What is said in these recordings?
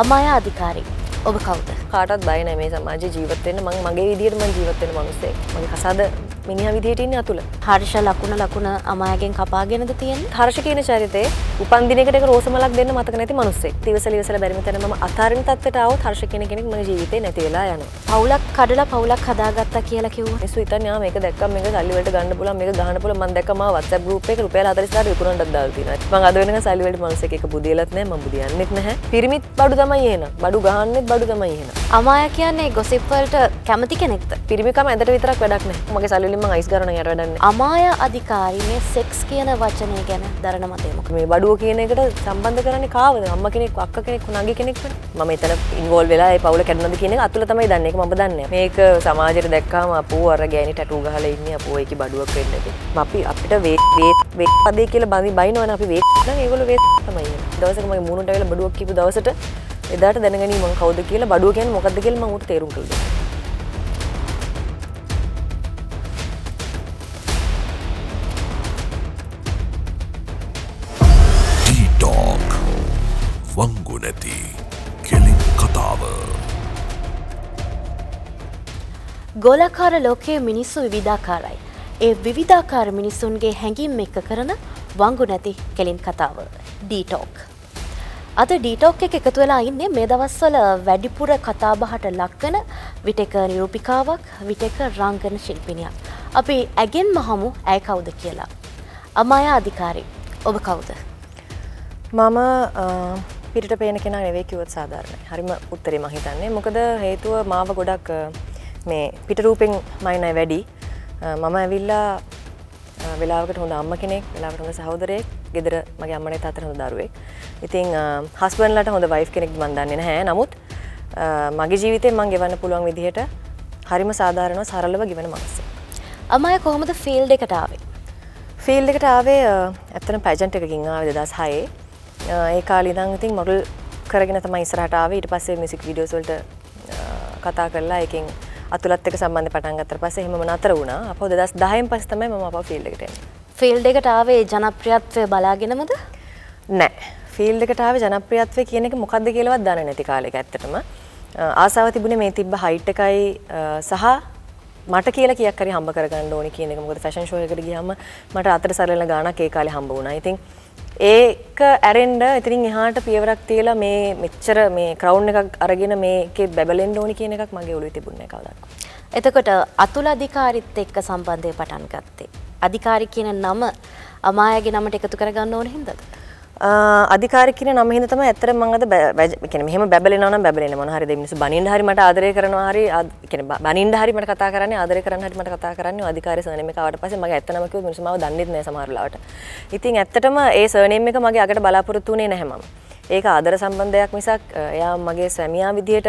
अमाया अधिकारी ඔබ කවුද? කාටවත් බය නැහැ මේ සමාජයේ ජීවත් වෙන්න. මම මගේ විදියට මම ජීවත් වෙන මිනිස්සෙක්. මගේ කසාද මිනිහා විදියට ඉන්නේ අතුල. හර්ෂ ලකුණ ලකුණ අමායගෙන් කපාගෙනද තියෙන්නේ? හර්ෂ කියන චරිතේ උපන් දිනයකට එක රෝස මලක් දෙන්න මතක නැති මිනිස්සෙක්. දිවසල ඉවසල බැරිම තැන මම අතාරින තත්ත්වයට ආවොත් හර්ෂ කියන කෙනෙක් මගේ ජීවිතේ නැති වෙලා යනවා. පවුලක් කඩලා පවුලක් හදාගත්තා කියලා කිව්වා. මිස්සු හිතන්නේ ආ මේක දැක්කම මේක සල්ලි වලට ගන්න පුළුවන් මේක ගන්න පුළුවන් මම දැක්කම WhatsApp group එකේ රුපියල් 40000 විකුණන්නත් දාලා තියෙනවා. මම අද වෙනකන් සල්ලි වලට මිනිස්සෙක් එක බුදියලත් නැහැ මම බුදියන්නෙත් නැහැ. පිරිමිත් බඩු තමයි එන. බඩු ගහන්නෙත් බඩු තමයි එහෙනම් අමාය කියන්නේ ගොසිප් වලට කැමති කෙනෙක්ද පිරිමිකම ඇඳට විතරක් වැඩක් නැහැ මගේ සල්ලිලින් මම අයිස් ගන්න යට වැඩන්නේ අමාය අධිකාරී මේ සෙක්ස් කියන වචනය ගැන දරන මතය මොකද මේ බඩුව කියන එකට සම්බන්ධ කරන්නේ කාවද අම්මා කෙනෙක් අක්කා කෙනෙක් නංගි කෙනෙක් මම එතන ඉන්වෝල් වෙලා ඒ පවුල කැඩුණද කියන එක අතුල තමයි දන්නේ ඒක මම දන්නේ මේක සමාජයට දැක්කාම අපෝ අර ගෑණි ටැටූ ගහලා ඉන්නේ අපෝ ඒකේ බඩුවක් වෙන්න ඇති අපි අපිට වේට් වේට් වේට් පදේ කියලා බඳි බයිනවනේ අපි වේට් නම් ඒගොල්ලෝ වේට් තමයි දවසක මගේ මූණට ඇවිල්ලා බඩුවක් කීපු දවසට එදාට දැනගනී මං කවුද කියලා බඩුව ගැන මොකක්ද කියලා මම උට තේරුම් කළා. ටීටොක් වංගු නැති කෙලින් කතාව. ගොලාකාර ලෝකයේ මිනිස්සු විවිධාකාරයි. ඒ විවිධාකාර මිනිසුන්ගේ හැඟීම් එක්ක කරන වංගු නැති කෙලින් කතාව. ඩීටෝක්. අද ඩීටෝක් එක එකතු වෙලා ඉන්නේ මේ දවස්වල වැඩිපුර කතාබහට ලක්වන විටක නිරූපිකාවක් විටක රංගන ශිල්පිනියක්. අපි ඇගෙන් මහමු ඇය කවුද කියලා. අමයා අධිකාරී ඔබ කවුද. මම පිට පේන කෙන නෙවේ කිවත් සාධාරණය හරිම උත්තරේ මහිතන්නේ මොකද හේතුව මාව ගොඩක් මේ පිටරූපෙන් මයිනයි වැඩි මම ඇවිල්ලා වෙලාවකට හොඳ අම්ම කෙනෙක් වෙලාවට හොඳ සහෝදරයෙක් ගෙදර මගේ අම්මනේ තාතර හොඳ දරුවෙක්. ඉතින් හස්බන්ඩ්ලට හොඳ වයිෆ් කෙනෙක් මන් දන්නේ නැහැ. නමුත් මගේ ජීවිතේ මම ගෙවන්න පුළුවන් විදිහට හරිම සාධාරණව සරලව ගෙවන මනුස්සයෙක්. අමය කොහොමද ෆීල්ඩ් එකට ආවේ? ෆීල්ඩ් එකට ආවේ ඇත්තටම පැජන්ට් එකකින් ආවේ 2006. ඒ කාලේ ඉඳන් ඉතින් මොඩල් කරගෙන තමයි ඉස්සරහට ආවේ. ඊට පස්සේ මියුසික් වීඩියෝස් වලට කතා කරලා ඒකෙන් අතුලත් එක සම්බන්ධ පටන් ගත්තට පස්සේ එහෙම නතර වුණා. අපෝ 2010න් පස්සේ තමයි මම අපව ෆීල්ඩ් එකට එන්නේ. ෆීල්ඩ් එකට ආවේ ජනප්‍රියත්වය බලාගෙනමද? නැහැ. ෆීල්ඩ් එකට ආවේ ජනප්‍රියත්වය කියන එක මොකද්ද කියලාවත් දන්නේ නැති කාලෙක ඇත්තටම. ආසාව තිබුණේ මේ තිබ්බ හයිට් එකයි සහ මට කියලා කියක් හරි හම්බ කරගන්න ඕනේ කියන එක. මොකද ෆැෂන් ෂෝ එකකට ගියාම මට අතර සරලන ගානක් ඒ කාලේ හම්බ වුණා. ඉතින් ඒක ඇරෙන්ඩ ඉතිරින් එහාට පියවරක් තියලා මේ මෙච්චර මේ ක්‍රවුන්් එකක් අරගෙන මේකේ බැබලෙන් ඕනි කියන එකක් මගේ ඔලු තිබුණ කවදක්. එතකොට අතුල අධිකාරිත් එක්ක සම්බන්ධය පටන් ගත්තේ. අධිකාරි කියන නම අමායගේ නමට එකතු කරගන්න ඕන හිදද. අධිකාරි කියන නම හින්දා තමයි ඇත්තටම මම අද කියන්නේ මෙහෙම බැබලෙනවා නම් බැබලෙන්නේ මොන හරි දෙ මිනිස්සු බනින්න හරි මට ආදරය කරනවා හරි කියන්නේ බනින්න හරි මට කතා කරන්නේ ආදරය කරන්න හරි මට කතා කරන්නේ අධිකාරි සර්නේම් එක ආවට පස්සේ මගේ ඇත්ත නම කිව්වොත් මිනිස්සු මාව දන්නේත් නැහැ සමහර ලාවට. ඉතින් ඇත්තටම ඒ සර්නේම් එක මගේ අගට බලාපොරොත්තු වෙන්නේ නැහැ මම. ඒක ආදර සම්බන්ධයක් මිසක් එයා මගේ සැමියා විදිහට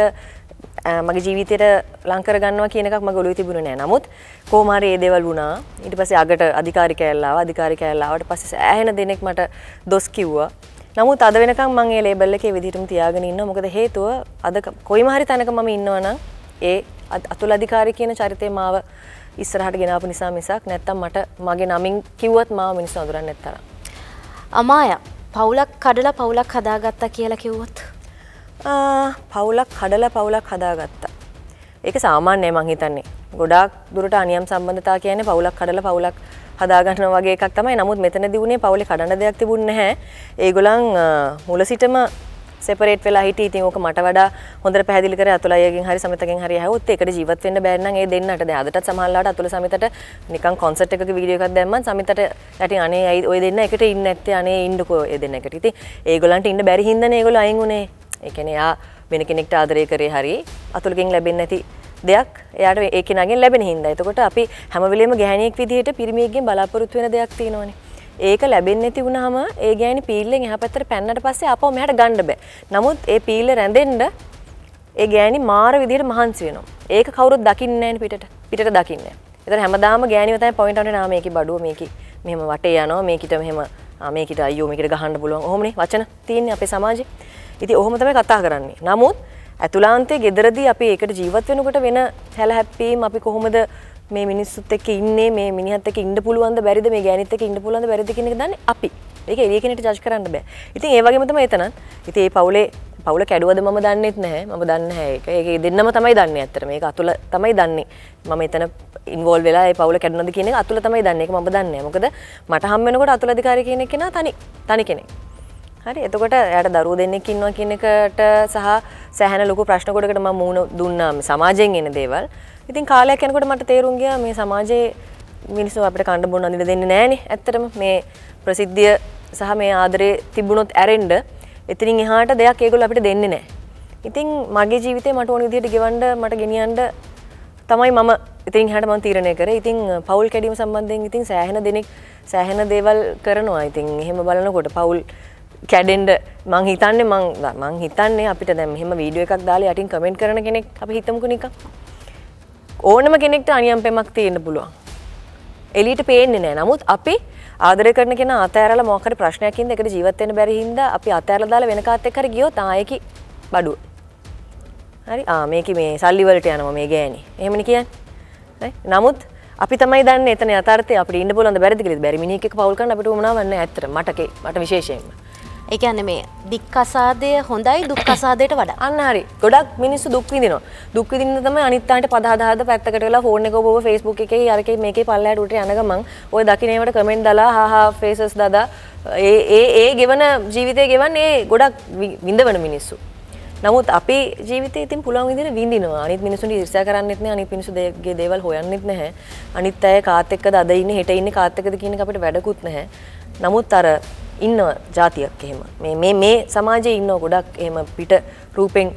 මගේ ජීවිතයට ලංකර ගන්නවා කියනක් ම ගොලු තිබුණ නෑ නමුත් කෝමාර ඒදේවල් වුණා ඉට පසේ අගට අධිකාරි කෑල්ලාව අධිකාරි කෑල්ලාවට පස ඇහන දෙනෙක් මට දොස් කිව්වා නමුත් අද වෙනකම් මගේ ලේබල්ල එකේ විදිහටම තියාගෙන ඉන්න මොකද හේතුව අද කොයිම හරි තැනක මම ඉන්නවනම් ඒ අතුල අධිකාරී කියන චරිතය මාව ඉස්සරහට ගෙනාපු නිසා මිසක් නැත්තම් මට මගේ නමින් කිව්වත් මාව මිනිස්සු අඳුරන්නේ නැත්තර. අමායා පවුලක් කඩලා පවුලක් හදාගත්තා කියලා කිව්වොත් පවුලක් හඩල පවුලක් හදාගත්තා. ඒක සාමාන්‍යය මං හිතන්නේ ගොඩක් දුරට අනියම් සම්බන්ධතා කියන්නේ පවුලක් කඩල පවුලක් හදාගන්න වගේ එකක් තමයි නමුත් මෙතන දිවුණේ පවුලේ කඩන දෙයක් තිබුණ නැහැ. ඒගොල්ලන් මුල සිටම සෙපරේට් වෙලා හිටියේ. ඉතින් ඕක මට වඩා හොඳට පැහැදිලි කරේ අතුල අයගෙන් හරි සමිතගෙන් හරි ඇහුවොත් ඒකට ජීවත් වෙන්න බැරි නම් ඒ දෙන්නට දැන් අදටත් සමහරලාට අතුල සමිතට නිකන් කන්සර්ට් එකක වීඩියෝ එකක් දැම්මම සමිතට යටින් අනේ ඔය දෙන්න එකට ඉන්නේ නැත්තේ අනේ ඉන්නකෝ ඒ දෙන්න එකට. ඉතින් ඒගොල්ලන්ට ඉන්න බැරි හින්දානේ ඒගොල්ලෝ අයින් උනේ. එකන එයා වෙන කෙනෙක්ට ආදරය කරේ හරි අතුළකින් ලැබෙන් නැති දෙයක් එයාට ඒකනගෙන් ලැබෙන හින්ද එතකොට අපි හැමවිලේම ගැනෙක් විදිහට පිරිමියගෙන් බලාපොරොත්තු වෙන දෙයක් තියෙනවානේ ඒක ලැබෙන්නේ නැති වුණාම ඒ ගෑණි පීල්ලෙන් එහා පැත්තට පැන්නට පස්සේ ආපහු මෙහාට ගන්න බෑ. නමුත් ඒ පීල්ල රැඳෙන්න ඒ ගෑණි මාර විදිහට මහන්සි වෙනවා. ඒක කවුරුත් දකින්නේ නැහැ පිටට. පිටට දකින්නේ නැහැ. එතන හැමදාම ගෑණිව තමයි පොයින්ට් අවුනේ නා මේකේ බඩුව මේකේ මෙහෙම වටේ යනවා මේකිට මෙහෙම මේකට අයෝ මේකට ගහන්න පුළුවන් ඔහොමනේ වචන තියෙන්නේ අපේ සමාජේ. ඉති ඔහොම තමයි කතා කරන්නේ. නමුත් ඇතුලාන්තේ ගෙදරදී අපි ඒකට ජීවත් වෙනකොට වෙන හැලහැප්පීම් අපි කොහොමද මේ මිනිස්සුත් එක්ක ඉන්නේ මේ මිනිහත් එක්ක ඉන්න පුළුවන්ද බැරිද මේ ගෑනිත් එක්ක ඉන්න පුළුවන්ද බැරිද කියන එක දන්නේ අපි. ඒක එළිය කෙනෙක්ට ජජ් කරන්න බෑ. ඉතින් ඒ වගේම තමයි එතනත්. ඉතින් මේ පවුලේ පවුල කැඩුවද මම දන්නෙත් නැහැ මම දන්න ඒක ඒක දෙන්නම තමයි දන්න ඇතර මේක අතුල තමයි දන්නේ මම එතන ඉන්වෝල් වෙලා පවුල කැඩුනද කියන අතුල තමයි දන්නේ එක මම දන්නේ මොකද මට හම්බෙනකොට අතුල අධිකාරය කියන කෙනා තනි තනි කෙනෙක් හරි එතකොට යට දරු දෙන්නෙක් ඉන්නවා කියන එකට සහ සෑහන ලොකු ප්‍රශ්න ගොඩකට මම මුහුණ දුන්නා මේ සමාජයෙන් එන දේවල්. ඉතින් කාලයක් යනකොට මට තේරුම් ගියා මේ සමාජයේ මිනිස්සු අපිට කන්න බොන්න අඳින්න දෙන්නේ නැහනේ. ඇත්තටම මේ ප්‍රසිද්ධිය සහ මේ ආදරේ තිබුණොත් ඇරෙන්න එතනින් එහාට දෙයක් ඒගොල්ලෝ අපිට දෙන්නේ නැහැ. ඉතින් මගේ ජීවිතේ මට ඕන විදිහට ගෙවන්න මට ගෙනියන්න තමයි මම ඉතින් හට මන් තීරණය කර ඉතින් පවුල් කැඩීම සම්බන්ධයෙන් ඉතින් සෑහෙන දෙනෙක් සෑහෙන දේවල් කරනවා ඉතින් එහෙම බලනකොට පවුල් කැඩෙන්ඩ මං හිතන්නේ මං මං හිතන්නේ අපිට දැම් මෙම වීඩිය එකක් දාලා යටින් කමෙන්ට් කරන කෙනෙක් අප හිතමුකු නික ඕනම කෙනෙක්ට අනියම් පෙමක් තියෙන්න්න පුළුවන් එලිට පේන්නේ නෑ නමුත් අපි ආදර කරන කෙන අතෑරල මොකට ප්‍රශ්නයකින් එකට ජීවත්වෙන බැරිහින්ද අපි අතෑරල දාලා වෙනකාත්ත කර ගියෝ තායකි බඩුව හරි ආමේක මේ සල්ලිවලට යනම මේ ගෑන එහෙමනි කියන්න නමුත් අපි තමයි දන්න එතන අතර්තය අපිට ඉන්න පුළන් බැරිදිලි බැරිමිනික පවල්කන්න අපට උනාවන්න ඇතර මටකේ මට විශේෂයෙන්ම ඒකන මේ දික්කසාදය හොඳයි දුක්කසාදයට වඩ අන්නහරි ගොඩක් මිනිස්සු දුක්විදිනවා දුක්විදින්න තම අනිත්තාට පදදාද පැත්තකටලා ෆෝන එක ඔබ ෆස්බුක් එක අරක මේක පල්ලෑටට යනගමන් ඔය දකිනවට කමෙන්් දලා හා ෆේසස් දදා ඒ ඒ ඒ ගෙවන ජීවිතය ගෙවන් ඒ ගොඩක් විඳ වන මිනිස්සු නමුත් අපේ ජීවිත ඉතින් පුළුවන් විදිහට විඳිනවා. අනිත් මිනිසුන්ට ඊර්ෂ්‍යා කරන්නෙත් නෑ. අනිත් මිනිස්සුගේ දේවල් හොයන්නෙත් නැහැ. අනිත් අය කාත් එක්කද අද ඉන්නේ හෙට ඉන්නේ කාත් එක්කද කියන එක අපිට වැඩකුත් නැහැ. නමුත් අර ඉන්න ජාතියක් එහෙම මේ මේ මේ සමාජයේ ඉන්න ගොඩක් එහෙම පිට රූපෙන්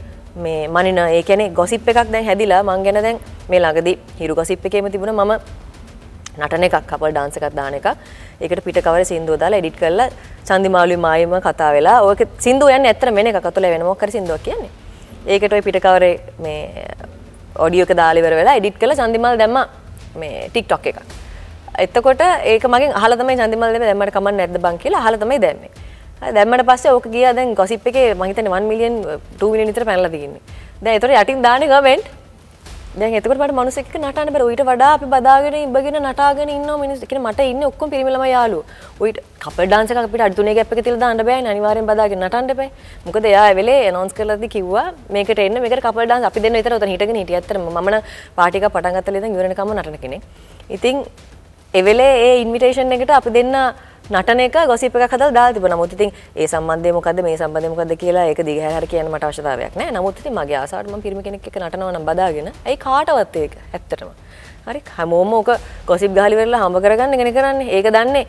මේ මනින ඒ කියන්නේ ගොසිප් එකක් දැන් හැදිලා මං ගැන දැන් මේ ළඟදී හිරු ගොසිප් එකේම තිබුණා මම නටන එකක් කපල් ඩාන්ස එකක් දාන එකක් ඒකට පිට කවර සින්දුව දාලා එඩිට් කරලා චන්දිමාලුයි මායිම කතා වෙලා ඕක සින්දුව යන්නේ ඇත්තට මෙන එකක් අතල වෙන මොකක් හරි සින්දුවක් කියන්නේ ඒකට ওই පිට කවරේ මේ ඔඩියෝ එක දාලා ඉවර වෙලා එඩිට් කරලා චන්දිමාල් දැම්මා මේ TikTok එකක් එතකොට ඒක මගේ හලතම චන්දිමල්ලම දැමට කමන්න ඇද බං කියලා හලතමයි දැම දැමට පස්ස ඕක කිය දැන් ගොසිප් එක මහිතන වන් මිලියන් ටූවිල නිතර පැල්ලදගන්නේ දැ තොර යටින් දාන ගමෙන්ට් දැන් එතකට මනුසෙක් නටන බර ඊට වඩා අපි බදාගෙන ඉබගෙන නටාගෙන ඉන්න මිනිස්සුකෙන මට ඉන්න ඔක්කොම පිරිමලම යාළු. ඌට කපල් ඩාන්ස් එකක් අපිට අඩි තුනේ ගැප් එක තියලා දාන්න බෑනේ අනිවාර්යෙන් බදාගෙන නටන්න බෑ. මොකද එයා ඒ වෙලේ ඇනවුන්ස් කරලාදී කිව්වා මේකට එන්න මේකට කපල් ඩාන්ස් අපි දෙන්න විතර උතන හිටගෙන හිටිය. ඇත්තටම මම නම් පාටි එකක් පටන් ගත්තලේ ඉඳන් ඉවරනකම නටන කෙනෙක්. ඉතින් එවෙලේ ඒ ඉන්විටේෂන් එකට අපි දෙන්න නටන එක ගොසිප එකක් හදලා දාලා තිබුණා. නමුත් ඉතින් ඒ සම්බන්ධය මොකද්ද මේ සම්බන්ධය මොකද්ද කියලා ඒක දිගහැර කියන්න මට අවශ්‍යතාවයක් නැහැ. නමුත් ඉතින් මගේ ආසාවට මම පිරිමි කෙනෙක් එක්ක නටනවා නම් බදාගෙන. ඇයි කාටවත් ඒක ඇත්තටම. හරි හැමෝම ඕක ගොසිප් ගහලා ඉවරලා හම්බ කරගන්න ඉගෙන කරන්නේ. ඒක දන්නේ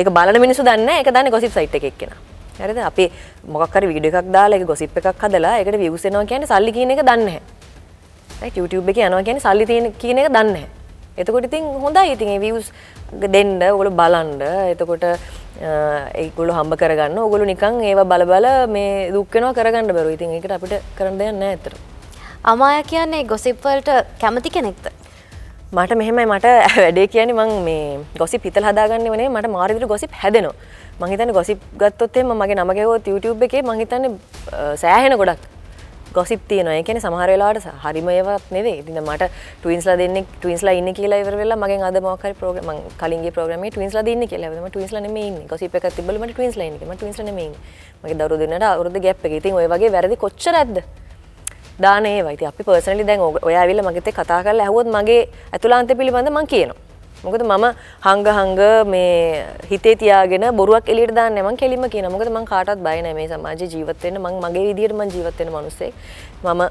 ඒක බලන මිනිස්සු දන්නේ නැහැ. ඒක දන්නේ ගොසිප් සයිට් එකේ එක්කෙනා. හරිද? අපි මොකක් හරි වීඩියෝ එකක් දාලා ඒක ගොසිප් එකක් හදලා ඒකට views එනවා කියන්නේ සල්ලි කියන එක දන්නේ නැහැ. YouTube එකේ යනවා කියන්නේ සල්ලි තියෙන කියන එක දන්නේ නැහැ. එතකොට ඉතින් හොඳයි ඉතින් ඒ views දෙන්න ඔයගොල්ලෝ බලන්න. එතකොට ඒගොල්ලෝ හම්බ කරගන්න. ඔයගොල්ලෝ නිකන් ඒව බල බල මේ දුක් වෙනවා කරගන්න බැරුව. ඉතින් ඒකට අපිට කරන්න දෙයක් නැහැ ඇත්තට. අමාය කියන්නේ ගොසිප් වලට කැමති කෙනෙක්ද? මට මෙහෙමයි මට වැඩේ කියන්නේ මං මේ ගොසිප් හිතලා හදාගන්නේ වනේ මට මාර විදිහට ගොසිප් හැදෙනවා. මං හිතන්නේ ගොසිප් ගත්තොත් එහෙම මගේ නම ගැහුවොත් YouTube එකේ මං හිතන්නේ සෑහෙන ගොඩක් ගොසිප් තියන එකන සමහරවෙලාට හරිම ඒවත් නෙවේ දින මට ටවින්ස්ලා දෙන්න ටවින්ස්ලා ඉන්න කියලා ඉවරවෙලා මගේ අද මෝකර ප්‍රගම කලින්ගේ ප්‍රගම ටවින්ස්ලා දින්න කියලම ටවින්ස්ලන මේන්න ගොසිප එකක් තිබලම ටවින්ස්ලනම ටවින්ස්ලන මේ මගේ දරු දෙන්නට අවුරුදු ගැප් එක ඉතින් ඔය වගේ වැරදි කොච්චරද දානේ වයිති අපි පර්සනලි දැන් ඔයාවිල්ල මගත කතා කරලා ඇහුවොත් මගේ ඇතුලාන්ත පිළිබඳ මං කියනවා මොකද මම හංග හංග මේ හිතේ තියාගෙන බොරුවක් එලියට දාන්න මම කෙලිම කියන මොකද මම කාටවත් බය නැහැ මේ සමාජයේ ජීවත් වෙන්න මම මගේ විදියට මම ජීවත් වෙන මිනිස්සෙක් මම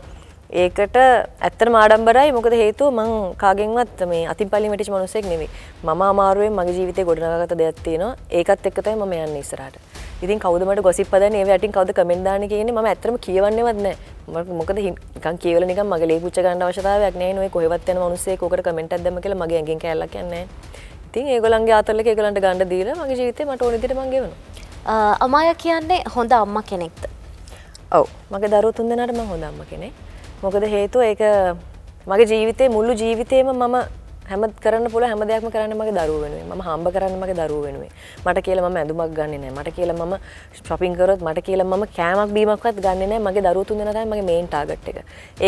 ඒකට ඇත්තටම ආඩම්බරයි මොකද හේතුව මං කාගෙන්වත් මේ අතින් පල්ලි මෙටිච්ච මිනිස්සෙක් නෙවෙයි මම අමාරුවෙන් මගේ ජීවිතේ ගොඩනගාගත්ත දෙයක් තියෙනවා ඒකත් එක්ක තමයි මම යන්නේ ඉස්සරහට ඉතින් කවදමට ගොසිපද ඒ යටින් කවද කමෙන්දාන කියන ම ඇතම කියවන්නවත්න මොකද හිකන් කියවල නික මගේ පුච ගන්න අවශතාවයක් නෑ නොය කොහවත්යන මනුසේ කොට කමෙන්ට ඇදම කියල මගේ ඇගෙන් කැල්ල කියන්නේ ඉතින් ඒගොලන්ගේ අතරල එකගලන්ට ගණඩ දීර මගේ ජීවිතේ මට ඕනදිට මගේවන අමාය කියන්නේ හොඳ අම්ම කෙනෙක්ද ඔව මගේ දරු තුන්දනටම හොඳ අම්ම කෙනෙක් මොකද හේතු ඒක මගේ ජීවිතේ මුල්ලු ජීවිතේම මම හැමත් කරන්න පුල හැම දෙයක්ම කරන්න මගේ දරුව වෙනුවේ ම හම්බ කරන්න මගේ දරුව වෙනුවේ මට කියල ම ඇඳුමක් ගන්න නෑ මට කියල ම ශ්‍රපින්කරොත් මට කියල ම කෑමක් බීමක්වත් ගන්න නෑ මගේ දරුතු දෙනත මගේ මේන් ටාගට් එක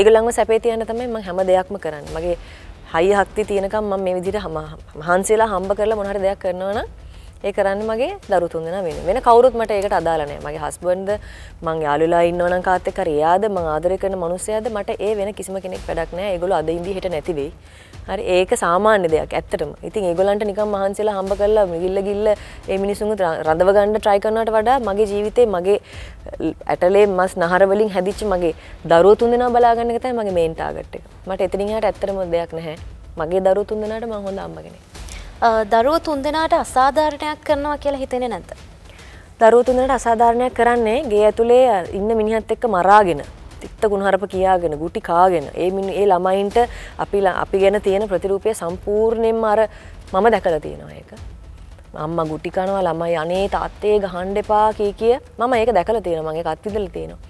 ඒගලංව සැපේ තියන්න තමයි ම හැම දෙයක්ම කරන්න මගේ හයි හක්ති තියෙනකම් ම මේ විදිට හම හන්සේලා හම්බ කරලා මොහර දෙයක් කරනවන ඒ කරන්න මගේ දරුතුන් දෙෙන වෙන වෙන කවරුත් මට ඒකට අදාලනෑ මගේ හස්බන්ද මං යාලුලා ඉන්නවන කාතෙක රයාද මං ආදරය කරන මනුසයද මට ඒ වෙන කිසිම කෙනෙක් වැඩක් නෑ ඒගොල අද ඉදි හිට නැතිවෙයි හරි ඒක සාමාන්‍ය දෙයක් ඇත්තටම ඉතින් ඒගොල්ලන්ට නිකන් මහන්සිලා හම්බ කරලා ගිල්ල ගිල්ල ඒ මිනිසුන් රඳව ගන්න try කරනවට වඩා මගේ ජීවිතේ මගේ ඇටලේ මස් නහර වලින් හැදිච්ච මගේ දරුවෝ තුන්දෙනා බලා ගන්න එක තමයි මගේ මේන් ටාගට් එක. මට එතනින් එහාට ඇත්තටම දෙයක් නැහැ. මගේ දරුවෝ තුන්දෙනාට මම හොඳ අම්මා කෙනෙක්. දරුවෝ තුන්දෙනාට අසාධාරණයක් කරනවා කියලා හිතෙන්නේ නැද්ද? දරුවෝ තුන්දෙනාට අසාධාරණයක් කරන්නේ ගේ ඇතුලේ ඉන්න මිනිහත් එක්ක මරාගෙන තිත්ත ගුණහරප කියාගෙන ගුටි කාගෙන ඒ මින් ඒ ළමයින්ට අපි අපි ගැන තියෙන ප්‍රතිරූපය සම්පූර්ණයෙන්ම අර මම දැකලා තියෙනවා ඒක. අම්මා ගුටි කනවා ළමයි අනේ තාත්තේ ගහන්න එපා කිය කිය මම ඒක දැකලා තියෙනවා මම ඒක අත්විඳලා තියෙනවා.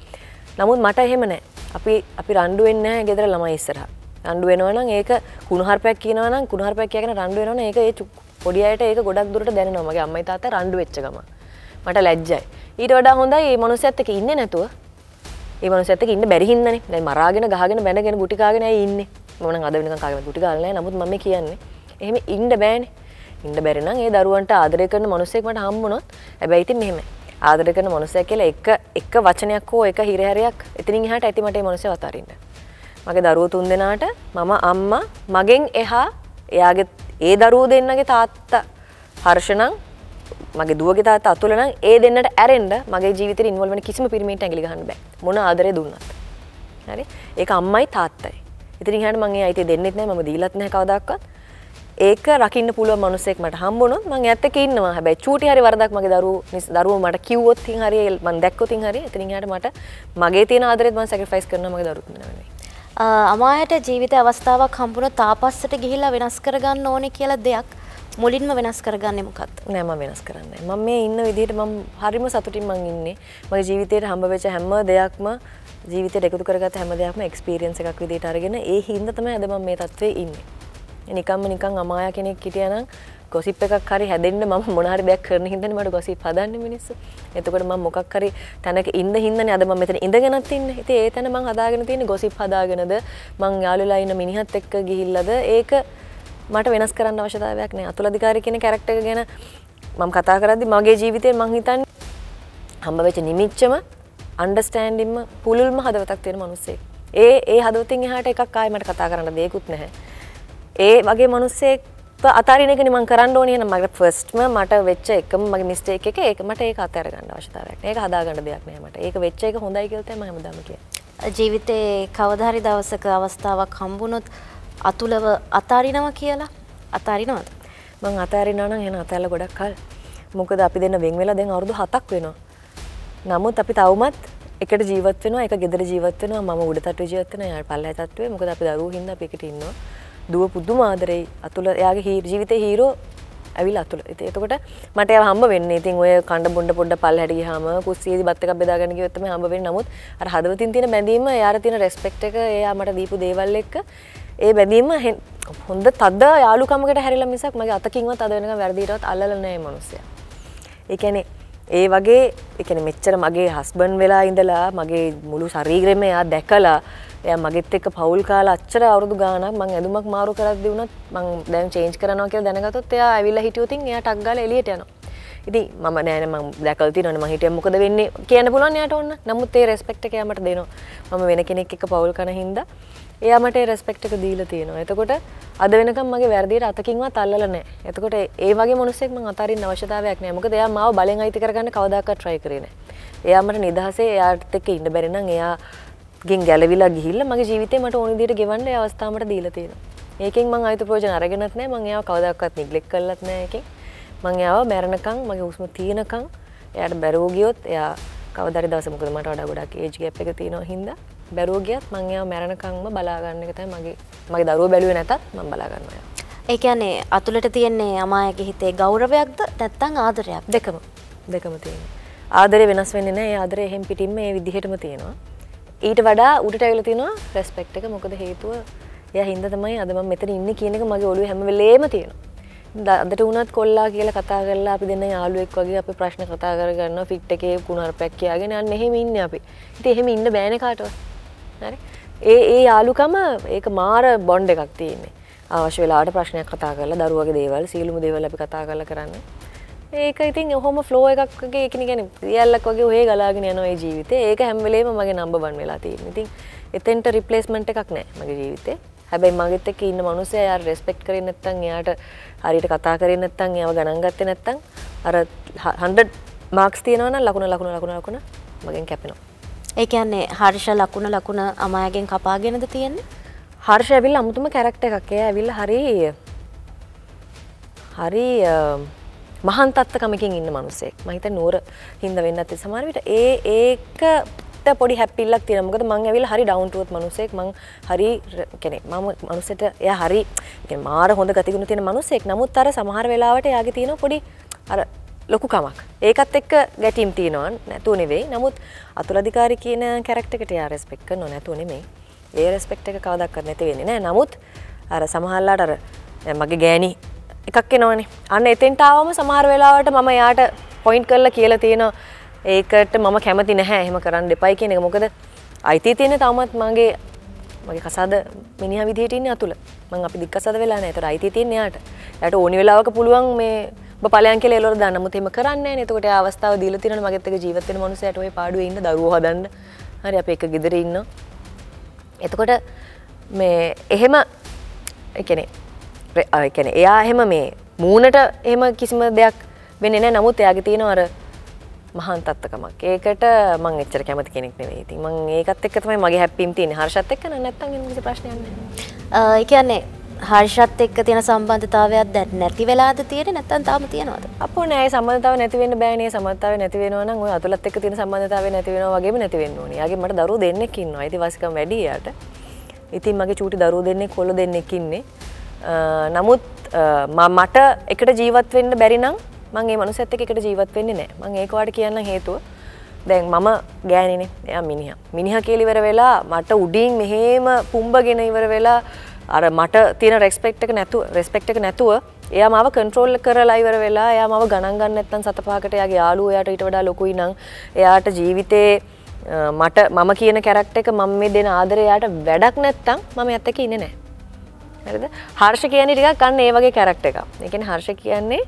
නමුත් මට එහෙම නැහැ. අපි අපි රණ්ඩු වෙන්නේ නැහැ ගෙදර ළමයි ඉස්සරහා. රණ්ඩු වෙනවා නම් ඒක කුණහරපයක් කියනවා නම් කුණහරපයක් කියගෙන රණ්ඩු වෙනවා නම් ඒක ඒ පොඩි අයට ඒක ගොඩක් දුරට දැනෙනවා මගේ අම්මයි තාත්තා රණ්ඩු වෙච්ච ගමන්. මට ලැජ්ජයි. ඊට වඩා හොඳයි මේ මනුස්සයත් එක්ක ඉන්නේ නැතුව ඒ මනුස්සයත් එක්ක ඉන්න බැරි හින්දානේ. දැන් මරාගෙන ගහගෙන බැනගෙන ගුටි කාගෙන ඇයි ඉන්නේ? මම නම් අද වෙනකන් කාගෙන ගුටි කාලා නැහැ. නමුත් මම මේ කියන්නේ. එහෙම ඉන්න බෑනේ. ඉන්න බැරි නම් ඒ දරුවන්ට ආදරය කරන මිනිස්සෙක් මට හම්බුනොත් හැබැයි ඉතින් මෙහෙමයි. ආදර කරන මනුස්සය කියලා එක එක වචනයක් හෝ එක හිරහැරයක් එතනින් එහාට ඇති මට මේ මනුස්සය වතාරින්න. මගේ දරුවෝ තුන් දෙනාට මම අම්මා මගෙන් එහා එයාගේ ඒ දරුවෝ දෙන්නගේ තාත්තා හර්ෂණං මගේ දුවගේ තාත්තා අතුල නම් ඒ දෙන්නට ඇරෙන්න මගේ ජීවිතේ ඉන්වෝල්ව් වෙන කිසිම පිරිමින්ට ඇඟිලි ගහන්න බෑ. මොන ආදරේ දුන්නත්. හරි? ඒක අම්මයි තාත්තයි. ඉතින් එහෙනම් මම ඒ අයිතිය දෙන්නෙත් නෑ මම දීලත් නෑ කවදාවත්. ඒක රකින්න පුළුවන් මනුස්සෙක් මට හම්බුණොත් මම ඇත්ත එක ඉන්නවා. හැබැයි චූටි හරි වරදක් මගේ දරුවෝ දරුවෝ මට කිව්වොත් තින් හරි මම දැක්කොත් තින් හරි ඉතින් එහෙනම් මට මගේ තියෙන ආදරෙත් මම සැක්‍රිෆයිස් කරනවා මගේ දරුවොත් නෙවෙයි. අමායට ජීවිත අවස්ථාවක් හම්බුණොත් තාපස්සට ගිහිල්ලා වෙනස් කරගන්න ඕනේ කියලා දෙයක් මුලින්ම වෙනස් කරගන්න මොකක්ද නෑම වෙනස් කරන්න මම මේ ඉන්න විදිහට මම හරිම සතුටින් මං ඉන්නේ මගේ ජීවිතයට හම්බවෙච්ච හැම දෙයක්ම ජීවිතයට එකතු කරගත් හැම දෙයක්ම එක්ස්පීරියන්ස් එකක් විදිහට අරගෙන ඒ හින්දා තමයි අද මම මේ තත්ත්වයේ ඉන්නේ නිකම්ම නිකන් අමායා කෙනෙක් හිටියනම් ගොසිප් එකක් හරි හැදෙන්න මම මොනහරි දෙයක් කරන හින්දානේ මට ගොසිප් හදන්නේ මිනිස්සු. එතකොට මම මොකක් හරි තැනක ඉඳ හින්දානේ අද මම මෙතන ඉඳගෙනත් ඉන්නේ. ඉතින් ඒ තැන මම හදාගෙන තියෙන්නේ ගොසිප් හදාගෙනද මං යාළුවලා ඉන්න මිනිහත් එක්ක ගිහිල්ලාද ඒක මට වෙනස් කරන්න අවශ්‍යතාවයක් නෑ අතුල අධිකාරය කියන කැරක්ට එක ගැන මම කතා කරද්දි මගේ ජීවිතය මං හිතන්නේ හම්බ වෙච්ච නිමිච්චම අන්ඩස්ටෑන්ඩින්ම පුළුල්ම හදවතක් තියෙන මිනිස්සෙක්. ඒ ඒ හදවතින් එහාට එකක් ආයෙ මට කතා කරන්න දෙයක්වත් නැහැ. ඒ වගේ මිනිස්සෙක් අතාරින එකනේ මං කරන්න ඕනේ නම් මගේ ෆස්ට්ම මට වෙච්ච එකම මගේ මිස්ටේක් එක ඒක මට ඒක අතහැර ගන්න අවශ්‍යතාවයක් නෑ. ඒක හදා ගන්න දෙයක් නෑ මට. ඒක වෙච්ච එක හොඳයි කියලා තමයි මම හැමදාම කියන්නේ. ජීවිතේ කවදාහරි දවසක අවස්ථාවක් හම්බුනොත් අතුලව අතාරිනවා කියලා අතාරිනවද මං අතාරිනා නම් එහෙනම් අතෑරලා ගොඩක් කල් මොකද අපි දෙන්න වෙන් වෙලා දැන් අවුරුදු 7ක් වෙනවා නමුත් අපි තවමත් එකට ජීවත් වෙනවා එක ගෙදර ජීවත් වෙනවා මම උඩ තට්ටුවේ ජීවත් වෙනවා එයා පල්ලෙහා තට්ටුවේ මොකද අපි දරුවෝ හින්දා අපි එකට ඉන්නවා දුව පුදුම ආදරෙයි අතුල එයාගේ ජීවිතේ හීරෝ ඇවිල්ලා අතුල ඉතින් එතකොට මට ඒව හම්බ වෙන්නේ ඉතින් ඔය කණ්ඩ බොණ්ඩ පොඩ පල්ලෙහාට ගියාම කුස්සියේදී බත් එකක් බෙදාගෙන ගියොත් තමයි හම්බ වෙන්නේ නමුත් අර හදවතින් තියෙන බැඳීම එයාට තියෙන රෙස්පෙක්ට් එක එයා මට දීපු දේවල් එක්ක ඒ බැඳීම හොඳ තද යාලුකමකට හැරිලා මිසක් මගේ අතකින්වත් අද වෙනකම් වැරදිටවත් අල්ලලා නැහැ මිනිස්සයා. ඒ කියන්නේ ඒ වගේ ඒ කියන්නේ මෙච්චර මගේ හස්බන්ඩ් වෙලා ඉඳලා මගේ මුළු ශරීරෙම එයා දැකලා එයා මගෙත් එක්ක පවුල් කාලා අච්චර අවුරුදු ගාණක් මං ඇඳුමක් මාරු කරද්දී වුණත් මං දැන් චේන්ජ් කරනවා කියලා දැනගත්තොත් එයා ඇවිල්ලා හිටියොත් එයා ටක් ගාලා එළියට යනවා. ඉතින් මම නෑ නෑ මං දැකලා තියෙනවනේ මං හිටියම් මොකද වෙන්නේ කියන්න පුළුවන් එයාට ඕන. නමුත් ඒ රෙස්පෙක්ට් එක එයා මට දෙනවා. මම වෙන කෙනෙක් එක්ක පවුල් කරන හින්දා එයා මට රෙස්පෙක්ට් එක දීලා තියෙනවා. එතකොට අද වෙනකම් මගේ වැරදියට අතකින්වත් අල්ලලා නැහැ. එතකොට ඒ වගේ මිනිස්සෙක් මං අතාරින්න අවශ්‍යතාවයක් නැහැ. මොකද එයා මාව බලෙන් අයිති කරගන්න කවදාකවත් try කරේ නැහැ. එයා මට නිදහසේ එයාට එක්ක ඉන්න බැරි නම් එයා ගෙන් ගැලවිලා ගිහිල්ලා මගේ ජීවිතේ මට ඕන විදිහට ගෙවන්න ඒ අවස්ථාව මට දීලා තියෙනවා. ඒකෙන් මං අයිති ප්‍රයෝජන අරගෙනත් නැහැ. මං එයාව කවදාකවත් neglect කළත් නැහැ ඒකෙන්. මං එයාව මැරෙනකම් මගේ හුස්ම තියෙනකම් එයාට බැරුව ගියොත් එයා කවදරි දවස මොකද මට වඩා ගොඩක් ඒජ් ගැප් එක තියෙනවා හින්දා බැරෝගියත් මංයාව මැරණකංම බලාගන්න එකතයි මගේ මගේ දරුව බැලුව නැතත් මං බලාගන්නවා. ඒකයන්නේ අතුළට තියෙන්නේ අමායගේ හිතේ ගෞරවයක්ද නැත්තං ආදරයක් දෙකම දෙකම තියෙන. ආදරය වෙනස් වෙන්නේ නැහැ. ආදරය එහෙම් පිටින්ම මේ විදිහටම තියෙනවා. ඊට වඩා උඩට ඇවිල්ලා තියෙනවා රෙස්පෙක්ට් එක. මොකද හේතුව එයා හින්දා තමයි අද මම මෙතන ඉන්නේ කියන එක මගේ ඔළුවේ හැම වෙලේම තියෙනවා. අදට වුණත් කොල්ලා කියලා කතා කරලා අපි දෙන්න යාළුවෙක් වගේ අපි ප්‍රශ්න කතා කරගන්නවා ෆිට් එකේ කුණාරපැක් කියාගෙන අන්න එහෙම ඉන්නේ අපි. ඉතින් එහෙම ඉන්න බෑනේ කාටවත්. ඒ ඒ යාලුකම ඒක මාර බොන්්ඩ එකක් තියන්නේ අවශ්‍ය වෙලාට ප්‍රශ්නයක් කතා කල දරුවගේ දේවල් සීලුම දේවල් අපි කතා කල කරන්න ඒක ඉතින් ඔහොම ෆ්ලෝ එකක්ගේ එකන ගැන දියල්ලක් වගේ ඔහේ ගලාගෙන යනොයි ජීවිතේ ඒක හැම්වලේම මගේ නම්බ බන් වෙලා තියන්න ඉතින් එතෙන්ට රිපලේස්මට එකක් නෑ මගේ ජීවිතේ හැබැයි මගෙත් එක්ක ඉන්න මනුස්සය යා රෙස්පෙක්ට් කරේ නැත්නම් එයාට හරියට කතා කරේ නැත්නම් එයාව ගණන් ගත්තේ නැත්නම් අර 100 මාක්ස් තියෙනවා නම් ලකුණ ලකුණ ලකුණ ලකුණ මගෙන් කැපෙනවා ඒ කියන්නේ හර්ෂ ලකුණ ලකුණ අමායගෙන් කපාගෙනද තියෙන්නේ? හර්ෂ ඇවිල්ලා අමුතුම කැරක්ටර් එකක්. එයා ඇවිල්ලා හරි හරි මහාන් තත්ත්වකමකින් ඉන්න මිනිසෙක්. මම හිතන්නේ නూరు හින්දා වෙන්නත් ඇති සමහර විට. ඒ ඒකට පොඩි හැප්පිල්ලක් තියෙනවා. මොකද මම ඇවිල්ලා හරි ඩවුන් ටු අර්ත් මිනිසෙක්. මම හරි කියන්නේ මම මිනිසෙට එයා හරි කියන්නේ මාර හොඳ ගතිගුණ තියෙන මිනිසෙක්. නමුත් අර සමහර වෙලාවට එයාගේ තියෙන පොඩි අර ලොකුකමක් ඒකත් එක්ක ගැටීම් තියනවන් නැතු නෙවෙයි නමුත් අතුලධිකාරි කියන කැරක්ටකට යා රෙස්පෙක්ක නො නැතු නෙමේ ඒ රෙස්පෙක්ට එක කවදක් නැති වෙන්නේ නෑ නමුත් අර සමහල්ලාට අර මගේ ගෑනි එකක් එනවනේ අන්න එතෙන්ටාවම සමහර වෙලාවට මම යාට පොයින්් කරලා කියලා තියෙන ඒකට මම කැමති නැහැ එහෙම කරන්න දෙපයි කියන එක මොකද අයිති තියෙන තවමත් මගේ මගේ කසාද මිනිහ විදිහටඉන්න අතුළ මං අපි දික්කසද වෙලා නෑතර අයිති තියන්නේ යාට යට ඕනි වෙලාවක පුළුවන් මේ බලයන් කියලා එළවලු දාන්න. නමුත් එහෙම කරන්නේ නැහැ නේ. එතකොට ඒ අවස්ථාව දීලා තියෙනවා මගෙත් එක ජීවත් වෙන මනුස්සයට ওই පාඩුවේ ඉන්න දරුවෝ හදන්න. හරි අපි එක ගෙදර ඉන්නවා. එතකොට මේ එහෙම ඒ කියන්නේ ඒ කියන්නේ එයා එහෙම මේ මූණට එහෙම කිසිම දෙයක් වෙන්නේ නැහැ. නමුත් එයාගේ තියෙන අර මහාන් තත්ත්වකමක්. ඒකට මම එච්චර කැමති කෙනෙක් නෙවෙයි. ඉතින් මම ඒකත් එක්ක තමයි මගේ හැප්පීම් තියෙන්නේ. හර්ෂත් එක්ක නම් නැත්තම් එන්නේ ප්‍රශ්නයක් නැහැ. ඒ කියන්නේ හර්ෂත් එක්ක තියෙන සම්බන්ධතාවයක් දැන් නැති වෙලාද තියෙන්නේ නැත්නම් තාම තියෙනවද? අපෝ නෑ සම්බන්ධතාව නැති වෙන්න බෑනේ සම්බන්ධතාව නැති වෙනවා නම් ඔය අතුලත් එක්ක තියෙන සම්බන්ධතාවය නැති වෙනවා වගේම නැති වෙන්න ඕනේ. යාගේ මට දරුවෝ දෙන්නෙක් ඉන්නවා. ඉතින් වාසිකම් වැඩි යාට. ඉතින් මගේ චූටි දරුවෝ දෙන්නෙක් කොල්ල දෙන්නෙක් ඉන්නේ. නමුත් මට එකට ජීවත් වෙන්න බැරි නම් මම ඒ මනුස්සයත් එක්ක එකට ජීවත් වෙන්නේ නෑ. මම ඒක වාට කියන්න හේතුව දැන් මම ගෑණිනේ. එයා මිනිහා. මිනිහා කියලා ඉවර වෙලා මට උඩින් මෙහෙම පුම්බගෙන ඉවර වෙලා අර මට තියෙන රෙස්පෙක්් එක නැතු රෙස්පෙක්් එක නැතුව එයා මාව කන්ට්‍රෝල් කරලායිවර වෙලා එයා මාව ගණන් ගන්න නැත්තම් සතපහකට එයාගේ යාළුවෝ එයාට ඊට වඩා ලොකුයි නම් එයාට ජීවිතේ මට මම කියන කැරක්ට එක මම මේ දෙන ආදරේ එයාට වැඩක් නැත්තම් මම ඇත්ත එක ඉන්නේ නැහැ හරිද හර්ෂ කියන්නේ ටිකක් අන්න ඒ වගේ කැරක්ට එක ඒ කියන්නේ හර්ෂ කියන්නේ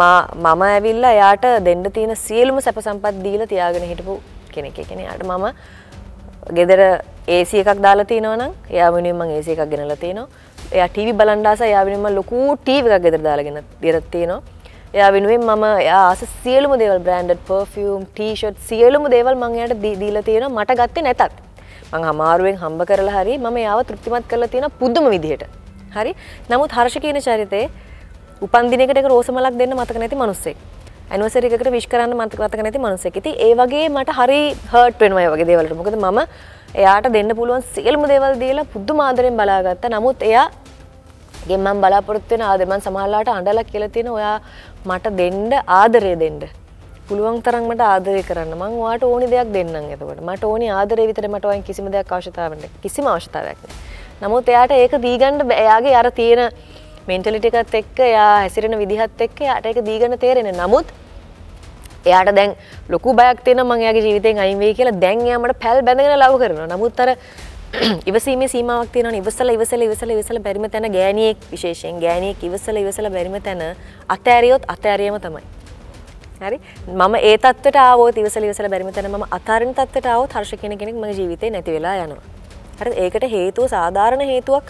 මම ඇවිල්ලා එයාට දෙන්න තියෙන සියලුම සැප සම්පත් දීලා තියාගෙන හිටපු කෙනෙක් ඒ කියන්නේ එයාට මම ගෙදර AC එකක් දාලා තියෙනවා නම් එයා වෙනුවෙන් මම AC එකක් ගෙනලා තියෙනවා. එයා ටීවී බලන්න ආස එයා වෙනුවෙන් මම ලොකු ටීවී එකක් ගෙදර දාලාගෙන දිරත් තියෙනවා. එයා වෙනුවෙන් මම එයා ආස සියලුම දේවල් බ්‍රෑන්ඩඩ් perfume, t-shirt සියලුම දේවල් මම එයාට දීලා තියෙනවා. මට ගත්තේ නැතත්. මං අමාරුවෙන් හම්බ කරලා හරි මම යාව තෘප්තිමත් කරලා තියෙන පුදුම විදිහට. හරි. නමුත් හර්ෂ කියන චරිතේ උපන් දිනයකට එක රෝස මලක් දෙන්න මතක නැති මිනිස්සෙක්. ඇනිවර්සරි එකකට විශ් කරන්න මතක නැති මිනිස්සෙක්. ඉතින් ඒ වගේ මට හරි හර්ට් වෙනවා ඒ වගේ දේවල්ට. මොකද මම එයාට දෙන්න පුළුවන් සියලුම දේවල් දීලා පුදුම ආදරෙන් බලාගත්ත නමුත් එයා ගෙම්මන් බලාපොරොත්තු වෙන ආදමන් සමහරලාට අඬලා කියලා තියෙන ඔයා මට දෙන්න ආදරය දෙන්න පුළුවන් තරම් මට ආදරය කරන්න මං ඔයාට ඕනි දෙයක් දෙන්නම් එතකොට මට ඕනි ආදරය විතරයි මට ඔයන් කිසිම දෙයක් අවශ්‍යතාවක් නැහැ කිසිම අවශ්‍යතාවයක් නැහැ නමුත් එයාට ඒක දීගන්න එයාගේ අර තියෙන මෙන්ටලිටි එකත් එක්ක එයා හැසිරෙන විදිහත් එක්ක එයාට ඒක දීගන්න තේරෙන්නේ නමුත් එයාට දැන් ලොකු බයක් තියෙන මං එයාගේ ජීවිතයෙන් අයින් වෙයි කියලා දැන් එයා මට පැල් බැඳගෙන ලව් කරනවා. නමුත් අර ඉවසීමේ සීමාවක් තියෙනවා ඉවසලා ඉවසලා ඉවසලා ඉවසලා බැරිම තැන ගෑණියෙක් විශේෂයෙන් ගෑණියෙක් ඉවසලා ඉවසලා බැරිම තැන අතෑරියොත් අතෑරියම තමයි. හරි මම ඒ තත්ත්වයට ආවොත් ඉවසලා ඉවසලා බැරිම තැන මම අතාරින තත්ත්වයට ආවොත් හර්ෂ කියන කෙනෙක් මගේ ජීවිතේ නැති වෙලා යනවා. හරි ඒකට හේතුව සාධාරණ හේතුවක්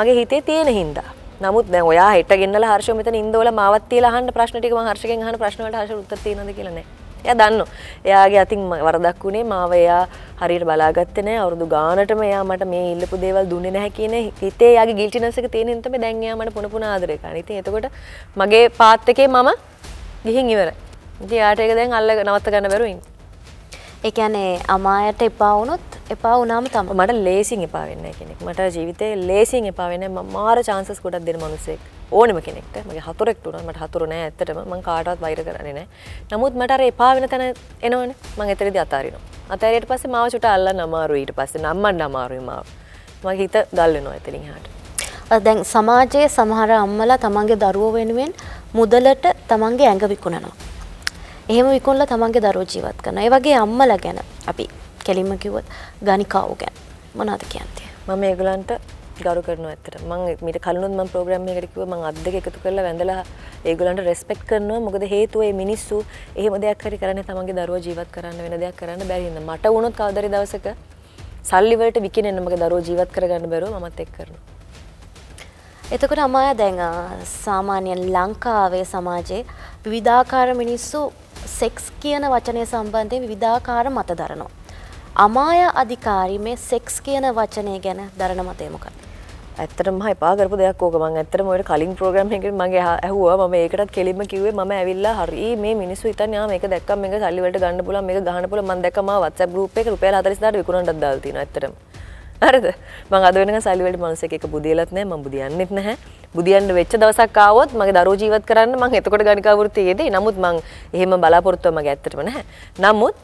මගේ හිතේ තියෙන හින්දා. නමුත් දැන් ඔයා හෙට ගෙන්නලා හර්ෂ මෙතන ඉන්දෝල මාවත් තියලා අහන්න ප්‍රශ්න ටික මම හර්ෂගෙන් අහන ප්‍රශ්න වලට හර්ෂ උත්තර තියෙනවද කියලා නෑ. එයා දන්නවා. එයාගේ අතින් වරදක් වුණේ මාව එයා හරියට බලාගත්තේ නෑ. අවුරුදු ගානටම එයා මට මේ ඉල්ලපු දේවල් දුන්නේ නැහැ කියන හිතේ එයාගේ ගිල්ටිනස් එක තියෙන නිසා තමයි දැන් එයා මට පුන පුන ආදරය කරන්නේ. ඉතින් එතකොට මගේ පාත් එකේ මම ගිහින් ඉවරයි. ඉතින් යාට ඒක දැන් අල්ල නවත්ත ගන්න බැරුව ඉන්නේ. ඒ කියන්නේ අමායට එපා වුණොත් එපා වුණාම තමයි. මට ලේසියෙන් එපා වෙන්නේ කෙනෙක්. මට ජීවිතේ ලේසියෙන් එපා වෙන්නේ මාර chances ගොඩක් දෙන මිනිසෙක්. ඕනෙම කෙනෙක්ට. මගේ හතුරෙක් වුණා. මට හතුරු නෑ ඇත්තටම. මම කාටවත් වෛර කරන්නේ නෑ. නමුත් මට අර එපා වෙන තැන එනවනේ. මම එතනදී අතාරිනවා. අතාරියට පස්සේ මාව චුට්ට අල්ලන්න අමාරුයි. ඊට පස්සේ නම්මන්න අමාරුයි මාව. මගේ හිත ගල් වෙනවා එතනින් එහාට. දැන් සමාජයේ සමහර අම්මලා තමන්ගේ දරුවෝ වෙනුවෙන් මුදලට තමන්ගේ ඇඟ විකුණනවා. එහෙම විකුණලා තමන්ගේ දරුවෝ ජීවත් කරනවා. ඒ වගේ අම්මලා ගැන අපි කෙලින්ම කිව්වොත් ගණිකාව ගැන මොනවද කියන්නේ? මම ඒගොල්ලන්ට ගරු කරනවා ඇත්තට. මම මීට කලිනුත් මම ප්‍රෝග්‍රෑම් එකකට කිව්වා මම අත් දෙක එකතු කරලා වැඳලා ඒගොල්ලන්ට රෙස්පෙක්ට් කරනවා. මොකද හේතුව මේ මිනිස්සු එහෙම දෙයක් හරි කරන්නේ තමන්ගේ දරුවා ජීවත් කරන්න වෙන දෙයක් කරන්න බැරි හින්දා. මට වුණොත් කවදාරි දවසක සල්ලි වලට විකිනෙන්න මගේ දරුවෝ ජීවත් කරගන්න බැරුව මමත් එක් කරනවා. එතකොට අමාය දැන් සාමාන්‍යයෙන් ලංකාවේ සමාජයේ විවිධාකාර මිනිස්සු සෙක්ස් කියන වචනය සම්බන්ධයෙන් විවිධාකාර මත දරනවා. අමාය අධිකාරී මේ සෙක්ස් කියන වචනය ගැන දරන මතය මොකක්ද? ඇත්තටම එපා කරපු දෙයක් ඕක මම ඇත්තටම ඔය කලින් ප්‍රෝග්‍රෑම් එකේ මගේ ඇහුවා මම ඒකටත් කෙලින්ම කිව්වේ මම ඇවිල්ලා හරි මේ මිනිස්සු හිතන්නේ ආ මේක දැක්කම මේක සල්ලි වලට ගන්න පුළුවන් මේක ගහන්න පුළුවන් මම දැක්කම WhatsApp group එකේ රුපියල් 40000 විකුණන්නත් දාලා තියෙනවා ඇත්තටම හරිද මම අද වෙනකන් සල්ලි වලට මනුස්සයෙක් එක බුදියලත් නැහැ මම බුදියන්නෙත් නැහැ බුදියන්න වෙච්ච දවසක් ආවොත් මගේ දරුවෝ ජීවත් කරන්න මම එතකොට ගණිකා වෘත්තියේදී නමුත් මම එහෙම බලාපොරොත්තුවක් මගේ ඇත්තටම නැහැ නමුත්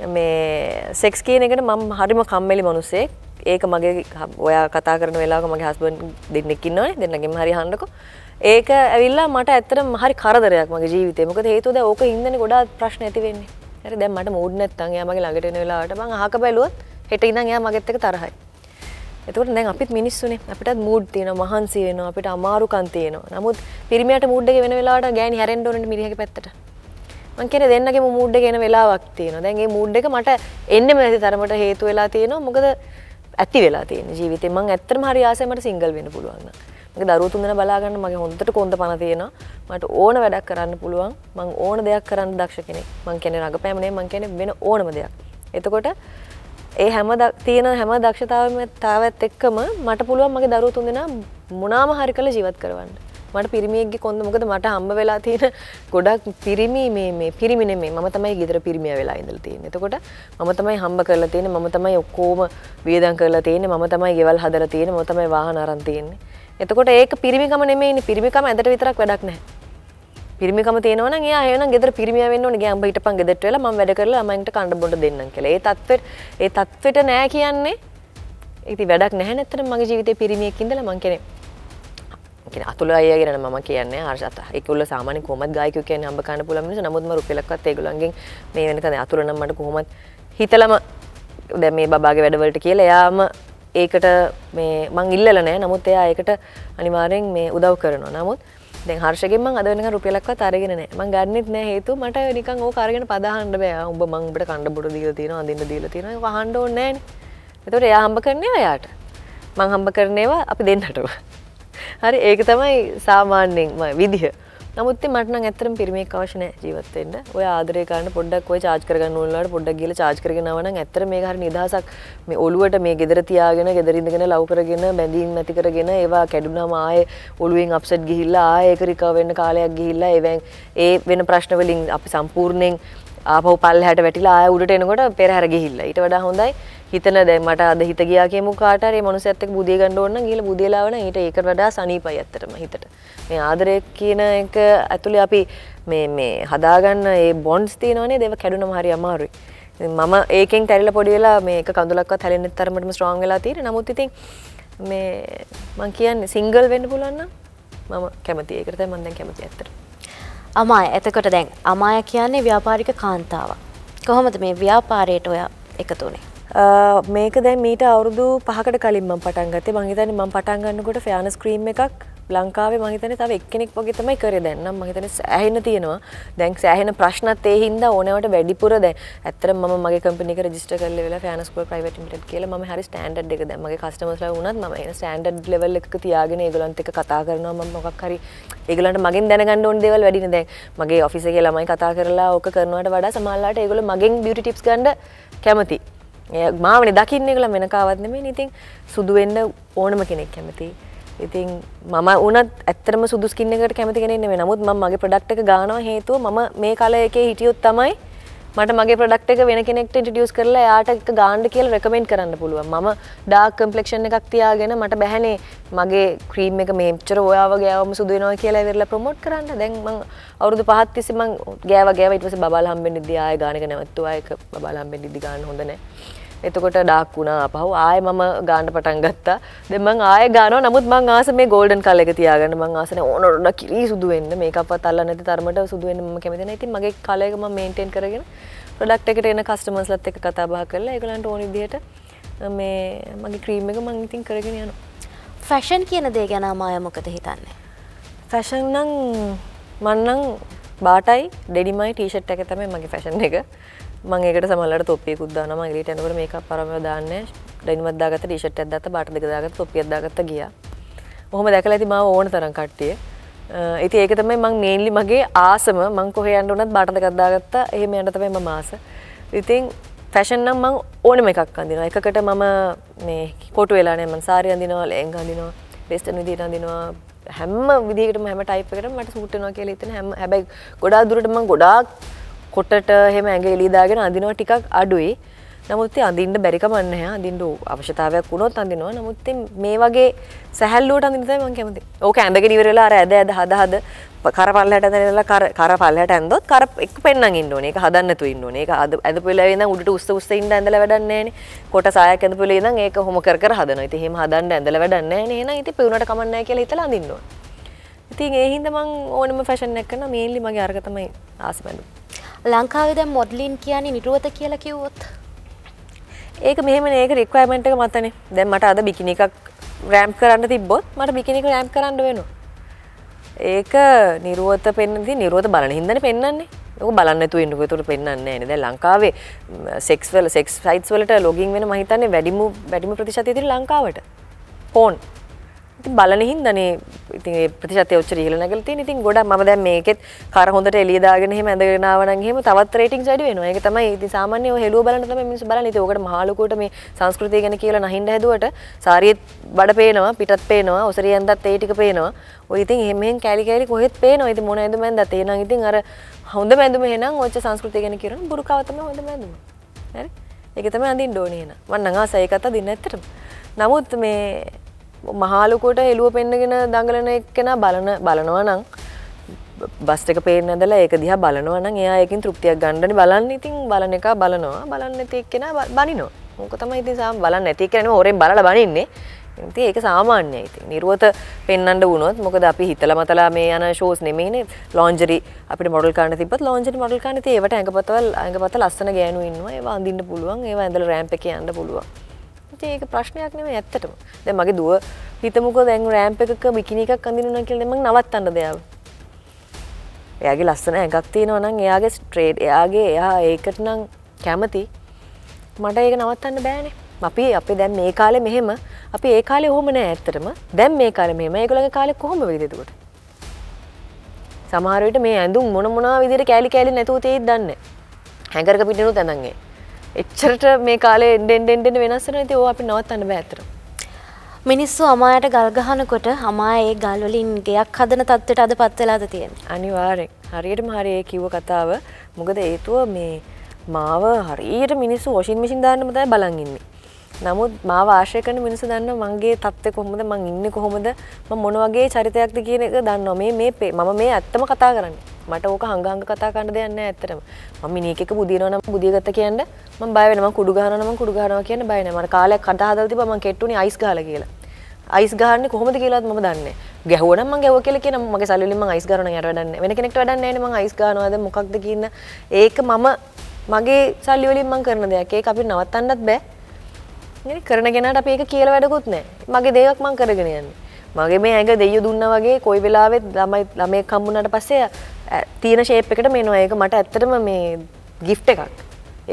මේ සෙක්ස් කියන එකට මම හරිම කම්මෙලි මනුස්සෙක් ඒක මගේ ඔයා කතා කරන වෙලාක මගේ හස්බන් දෙන්නෙක්කින්න ඕනේ දෙන්නගෙම හරි හන්ඩකෝ ඒක ඇවිල්ලා මට ඇත්තට හරි කරදරයක් මගේ ජීවිතේ මොකද හේතුවද ඕක ඉන්දන ගොඩා ප්‍රශ්න ඇති වෙන්නේ හරි දැන් මට මූඩ් නැත්තම් එයා මගේ ළඟට එන වෙලාවට මං අහක බැලුවොත් හෙට ඉඳන් එයා මගෙත් එක තරහයි එතකට දැන් අපිත් මිනිස්සුනේ අපිටත් මූඩ් තියෙන මහන්සි වෙනවා අපිට අමාරුකම් තියෙනවා. නමුත් පිරිමියට මූඩ් එක වෙන වෙලාවට ගෑණි හැරෙන්න ඕනේ මිරිහක පැත්තට. මංකෙන දෙන්නගේ මුඩ්ඩ ගෙන වෙලාවක් තියෙන දැන්ගේ මුඩ් එක මට එන්නම ඇති තරමට හේතු වෙලා තියෙනවා මොකද ඇති වෙලා තියෙන ජීවිතේ මං ඇත්තටම හරි ආසමට සිංගල් වෙන්න පුළුවන් මගේ දරුවෝ තුන්දෙන බලාගන්න මගේ හොඳට කොන්ද පණ තියෙනවා මට ඕන වැඩක් කරන්න පුළුවන් මං ඕන දෙයක් කරන්න දක්ෂ කෙනෙක් මං කියන්නේ රඟපෑම නෙවෙයි මං කියන්නේ වෙන ඕනම දෙයක් එතකොට ඒ හැම තියෙන හැම දක්ෂතාවම තාවත් එක්කම මට පුළුවන් මගේ දරුවෝ තුන්දෙනා මොනාම හරි කරලා ජීවත් කරවන්න මට පිරිමියෙක්ගේ කොන්ද මොකද මට හම්බ වෙලා තියෙන ගොඩක් පිරිමි මේ පිරිමින මේ මම තමයි ගෙදර පිරිමිය වෙලා ඉඳලා තියෙන්නේ. එතකොට මම තමයි හම්බ කරලා තියෙන්නේ මම තමයි ඔක්කොම වියදම් කරලා තියෙන්නේ මම තමයි ගෙවල් හදලා තියෙන්නේ මම තමයි වාහන අරන් තියෙන්නේ. එතකොට ඒක පිරිමිකම නෙමෙයිනේ පිරිමිකම ඇඳට විතරක් වැඩක් නැහැ. පිරිමිකම තියෙනවා නම් එයා එහෙනම් ගෙදර පිරිමියා වෙන්න ඕනේ. ගෑම්බ හිටපන් ගෙදරට වෙලා මම වැඩ කරලා ළමයින්ට කන්න බොන්න දෙන්නම් කියලා. ඒ தත්වෙට ඒ தත්වෙට නෑ කියන්නේ ඉති වැඩක් නැහැ නැත්තර මගේ ජීවිතේ පිරිමියෙක් ඉඳලා මං කෙනෙක් කියන අතුල අය ගෙන ම කියන්නේ ආර්ශත එකකුල සාමාන කොමත් ගයක කිය හම්බකාන්න පුලමිස නමුත්ම රුපිලක්ත් ඒගුලන්ගේ මේ වෙනකද අතුරනම්මට කොහොමත් හිතලම දැ මේ බාගේ වැඩවලට කියලා යාම ඒකට මේ මං ඉල්ල නෑ නමුත් එයා ඒකට අනිවාරෙන් මේ උදව් කරන නමුත් හර්ෂගෙම අදන රුපියලක් අරගෙන ම ගන්නෙත් නෑ හේතු මට නික ඕ කාරගෙන පදහන්ඩ බෑ උඹ මංට කණඩ බොඩ දීල තින අඳන්න දීල තින හන්ඩ ඕන්නෑ එතට එයා හම්බ කරන්නේ අයාට මං හම්බ කරනේවා අපි දෙන්නටව හරි ඒක තමයි සාමාන්‍යෙන් විදිහ නමුත් මටන ඇතරම් පිරිමේ කවශන ජීවත්තෙන්න්න ඔය ආදරයකාන්න පොඩක් ඔය චාර්කරගන්න ඕල්ලට පොඩක් කියල චාර්කරගෙනවන ඇතර මේ හර නිදහසක් මේ ඔලුවට මේ ගෙදර තියාගෙන ගෙදරිඳගෙන ලවකරගෙන බැඳීම් ඇති කරගෙන ඒවා කැඩුනා මාය ඔලුවෙන් අප්සට් ගිහිල්ලා ආයකරිකවෙන්න කාලයක් ගිහිල්ලා එවැන් ඒ වෙන ප්‍රශ්නවලින් අපි සම්පූර්ණයෙන් ආපහු පල්ලහැට වැටිලා ආය උඩට එනකොට පෙරහැර ගිහිල්ලා ඊට වඩා හොඳයි හිතන දැ මට අද හිත ගයාගේ මුකාටරේ මනුසඇත්තක බුදිය ගණඩ ඕන්න කියල බුදලාවන ඊට ඒක වඩා සනීපයි ඇත්තටම හිතට මේ ආදරය කියන එක ඇතුළි අපි මේ හදාගන්න ඒ බොන්ස් තියනේ දෙව කැඩුන හරි අමාරුයි මම ඒකෙන් තැරල පොඩියලා මේ කඳුලක් හැලෙන තරමටම ස්්‍රෝංගලා තීර නමුත් ඉතින් මේ මං කියන්න සිංගල් වෙන්න පුලන්න මම කැමති ඒකරත මන්දැන් කැමති ඇත්තර අමාය එතකොට දැන් අමාය කියන්නේ ව්‍යාපාරික කාන්තාව කොහොමද මේ ව්‍යාපාරයට ඔයා එකතුනේ මේක දැ මීට අවුරුදු පහකට කලින්ම පටන්ගත මහිතන ම පටන්ගන්නකොට ෆයානස් ක්‍රීම් එකක් ලංකාවේ මහිතන තව එක්කෙනෙක් වගේතමයි කර දැන්නම් මහිතන සෑහෙන තියෙනවා දැන් සෑහෙන ප්‍රශ්නත් ඒ හින්දා ඕනවට වැඩිපුරද ඇතර ම මගේ කම්පිනික රජිස්ට කල වෙලා ෆෑනස්කෝ ප්‍රයිවටමට කියල ම හරි ස්ටන්ඩ් එක දැමගේ කස්ටමස්ල වුණත් ම ස්ටන්ඩ් ලෙවල් එක තියාගෙන ඒගලන්ත එක කතා කරනවා ම මොකක් හරි ඒගලන්ට මගින් දැනගන්න ඔන් දෙවල් වැඩින දැන් මගේ ඔෆිසගේ ළමයි කතා කරලා ඕක කරනවට වඩා සමල්ලාට ඒගොල මගෙන් බියටි ටිප්ස් ගන්ඩ කැමති මාමන දකින්න කළ වෙනකාවත් නෙමේ ඉතින් සුදු වෙන්න ඕනම කෙනෙක් කැමති ඉතින් මම උනත් ඇත්තරම සුදුස්කින්නකට කැමති කෙනෙන්නේ මේ නමුත් මම මගේ ප්‍රොඩක්ට් එක ගානවා හේතුව මම මේ කාලේ එකේ හිටියොත් තමයි මට මගේ ප්‍රඩක්් එක වෙන කෙනෙක්ට ඉටියස් කරලා යාට එක ගාන්ඩ කියල් රැකමෙන්ට් කරන්න පුළුව ම ඩා කම්පලෙක්ෂණ එකක් තියාගෙන මට බැහැනේ මගේ ක්‍රීම් එක මේචර ඔයාවගේම සුදුනවා කියලා වෙරලා ප්‍රමෝට් කරන්න දැන්ම අවුදු පහත්තිසිම ගෑව ගෑවටස බාහම්බෙන් දියාය ගානක නැවත්තුවායක බාහම්බෙන් දිගන්න හොඳනෑ එතකොට ඩාක් වුණා පහු ආය මම ගාන්න පටන් ගත්තා දෙමං ආය ගාන නමුත් මං ආස මේ ගෝල්ඩන් කල් එක තියාගන්න මං ආසන ඕනොඩ කිරී සුදුවෙන්න මේකපත් අල්ල නැති තරමට සුදුවෙන් ම කැමතින ඉතින් මගේ කලයකම මේන්ටෙන් කරගෙන ප්‍රඩක්් එකට එන කස්ටමස්ලත් එක කතා බා කරලා එකලන්ට ඕනි දිට මේ මගේ ක්‍රීම් එක මං ඉතින් කරගෙන යනු ෆැෂන් කියන දේ ගැන මාය මොකද හිතන්නේ ෆැෂන් නම් මන්නං බාටයි ඩෙඩිමයි ටීෂට් එක තමයි මගේ ෆැෂන් එක මගේකට සමලට තොපියකුද ම ගලට ඇනකට මේ පරම දාන්න ඩනිමදදාගත ටිෂට් ඇදත් බට දෙකදාගත් තොපියදදාගත්ත ගිය හොම දැකල ඇති මව ඕන තරම් කට්ටිය ඉති ඒක තමයි මං මේන්ලි මගේ ආසම මං කොහයන්ට උනත් බට දෙකදදාගත්ත එහෙම යන්නතමයි ම මාස ඉතින් ෆැෂන්නම් මං ඕනම එකක් අඳනවා එකකට මම මේ කොටු වෙලානෑ මන් සාරය අඳනවල එංග අඳනවා වෙස්ටන් විදිට අඳනවා හැම විදිකට හැම ටයිපකට මට සූටනවා කියලා ඉතින හැම හැබැයි ගොඩා දුරටම ගොඩාක් කොටට එහෙම ඇඟ එලිදාගෙන අඳිනවා ටිකක් අඩුයි. නමුත් අඳින්න බැරි කමක් නැහැ. අඳින්න අවශ්‍යතාවයක් වුණොත් අඳිනවා. නමුත් මේ වගේ සැහැල්ලුවට අඳින්න තමයි මම කැමති. ඕක ඇඳගෙන ඉවර වෙලා අර ඇද ඇද හද හද කර පල්ලට ඇඳලා කර කර පල්ලට ඇඳොත් කර එක පෙන්නන් ඉන්න ඕනේ. ඒක හදන්න නැතුව ඉන්න ඕනේ. ඒක ඇඳපු වෙලාවේ ඉඳන් උඩට උස්ස උස්ස ඉන්න ඇඳලා වැඩක් නැහැ නේ. කොට සායක් ඇඳපු වෙලාවේ ඉඳන් ඒක හොම කර කර හදනවා. ඉතින් එහෙම හදන්න ඇඳලා වැඩක් නැහැ නේ. එහෙනම් ඉතින් පෙවුනට කමක් නැහැ කියලා හිතලා අඳින්න ඕනේ. ඉතින් ඒ හින්දා මං ඕනම ෆැෂන් එකක් කරනවා මේන්ලි මගේ අරක තමයි ආසබඳු. ලංකාවේ දැන් මොඩ්ලින් කියන්නේ නිරුවත කියලා කිව්වොත් ඒක මෙහෙම ඒක රික්වයර්මන්ට් එක මතනේ. දැන් මට අද බිකිනි එකක් රෑම්ප් කරන්න තිබ්බොත් මට බිකිනි එක රෑම්ප් කරන්න වෙනවා. ඒක නිරුවත පෙන්නදී නිරුවත බලන හින්දානේ පෙන්වන්නේ. ඕක බලන්න නැතුව ඉන්නකො ඒතකොට පෙන්වන්නේ නැහැ නේද දැන් ලංකාවේ සෙක්ස් වල සෙක්ස් සයිට්ස් වලට ලොගින් වෙන මම හිතන්නේ වැඩිම වැඩිම ප්‍රතිශතය තියෙන ලංකාවට ෆෝන් බලන හින්දනේ ඉතින් ඒ ප්‍රතිශතය ඔච්චර ඉහළ නැගලා තියෙන. ඉතින් ගොඩක් මම දැන් මේකෙත් කර හොඳට එළිය දාගෙන එහෙම ඇඳගෙන ආව නම් එහෙම තවත් රේටින්ග්ස් වැඩි වෙනවා. ඒක තමයි ඉතින් සාමාන්‍ය ඔය හෙළුව බලන්න තමයි මිනිස්සු බලන්නේ. ඉතින් ඕකට මහලුකුවට මේ සංස්කෘතිය ගැන කියලා නහින්න හැදුවට සාරියෙත් බඩ පේනවා, පිටත් පේනවා, ඔසරියෙන්දත් ඒ ටික පේනවා. ඔය ඉතින් එහෙම එහෙම කැලි කැලි කොහෙත් පේනවා. ඉතින් මොන ඇඳුම ඇඳත් ඒ නම් ඉතින් අර හොඳ මැඳුම එහෙනම් ඔච්ච සංස්කෘතිය ගැන කියනවා. බුරුකාව තමයි හොඳ මැඳුම. හරි? ඒක තමයි අඳින්න ඕනේ එහෙනම්. මම නම් ආසයි කතා දින්න ඇත්තටම. නමුත් මේ මහාලුකොට එළුව පෙන්න්නගෙන දඟලන එක්කෙන බලන බලනවා නම් බස් එක පේන ඇදලා ඒක දිහා බලනවා නම් එයා ඒකින් තෘප්තියක් ගන්නනේ බලන්න ඉතින් බලන එක බලනවා බලන්න නැති එක්කෙනා බනිනවා මොක තමයි ඉතින් සාම බලන්න නැති එක්කෙනා නෙමෙයි හොරෙන් බලලා බනින්නේ ඉතින් ඒක සාමාන්‍යයි ඉතින් නිර්වත පෙන්වන්න වුණොත් මොකද අපි හිතලා මතලා මේ යන ෂෝස් නෙමෙයිනේ ලොන්ජරි අපිට මොඩල් කරන්න තිබ්බත් ලොන්ජරි මොඩල් කරන්න තියෙවට ඇඟපතවල් ඇඟපත ලස්සන ගෑනු ඉන්නවා ඒවා අඳින්න පුළුවන් ඒවා ඇඳලා රෑම්ප් එකේ යන්න පුළුවන් ඉතින් ඒක ප්‍රශ්නයක් නෙමෙයි ඇත්තටම. දැන් මගේ දුව හිතමුකෝ දැන් රෑම්ප් එකක බිකිනි එකක් අඳිනවා කියලා මම නවත්තන්න දෙයක්. එයාගේ ලස්සන ඇඟක් තියෙනවා නම් එයාගේ ස්ට්‍රේට් එයාගේ එයා ඒකට නම් කැමති. මට ඒක නවත්තන්න බෑනේ. අපි අපි දැන් මේ කාලේ මෙහෙම අපි ඒ කාලේ ඔහොම නෑ ඇත්තටම. දැන් මේ කාලේ මෙහෙම. ඒගොල්ලන්ගේ කාලේ කොහොම වෙයිද එතකොට? සමහර විට මේ ඇඳුම් මොන මොනවා විදිහට කෑලි කෑලි නැතුව තේිත් දන්නේ. හැඟරක පිටිනුත් ඇඳන් එන්නේ. එච්චරට මේ කාලේ එන්ඩෙන්ඩෙන්ඩෙන් වෙනස් වෙනවා. ඉතින් ඕවා අපි නවත්තන්න බෑ අතට. මිනිස්සු අමායට ගල් ගහනකොට අමා ඒ ගල් වලින් ගයක් හදන තත්ත්වයට අදපත් වෙලාද තියෙන්නේ. අනිවාර්යෙන්. හරියටම හරි ඒ කිව්ව කතාව. මොකද හේතුව මේ මාව හරියට මිනිස්සු වොෂින් මැෂින් දාන්න මතයි බලන් ඉන්නේ. නමුත් මාව ආශ්‍රය කරන මිනිස්සු දන්න මගේ තත්ත්වය කොහොමද මං ඉන්නේ කොහොමද මම මොන වගේ චරිතයක්ද කියන එක දන්නවා මේ මේ මම මේ ඇත්තම කතා කරන්නේ මට ඕක හංගහංග කතා කරන්න දෙයක් නැහැ ඇත්තටම මම මිනිහෙක් එක බුදිනවා නම් බුදියගත්ත කියන්න මම බය වෙනවා මම කුඩු ගහනවා නම් කුඩු ගහනවා කියන්න බය නැහැ මම කාලයක් කතා හදලා තිබ්බා මම කෙට්ටුනේ අයිස් ගහලා කියලා අයිස් ගහන්නේ කොහොමද කියලාත් මම දන්නේ ගැහුවා නම් මම ගැහුවා කියලා කියන මගේ සල්ලි වලින් මම අයිස් ගහනවා නම් යට වැඩක් නැහැ වෙන කෙනෙක්ට වැඩක් නැහැ නේ මම අයිස් ගහනවාද මොකක්ද කියන ඒක මම මගේ සල්ලි වලින් මම කරන දෙයක් ඒක අපිට නවත්තන්නත් බෑ කරන ගෙනට අප ඒක කියල වැඩකුත් නෑ මගේ දෙයක් මං කරගෙන යන්න මගේ මේ ඇඟ දෙය දුන්න වගේ කොයි වෙලාවෙත් ළමයි ළමය කම්මුණට පස්සේ තියෙන ශේප් එකට මේනවා ඒක මට ඇත්තටම මේ ගිෆ්ට එකක්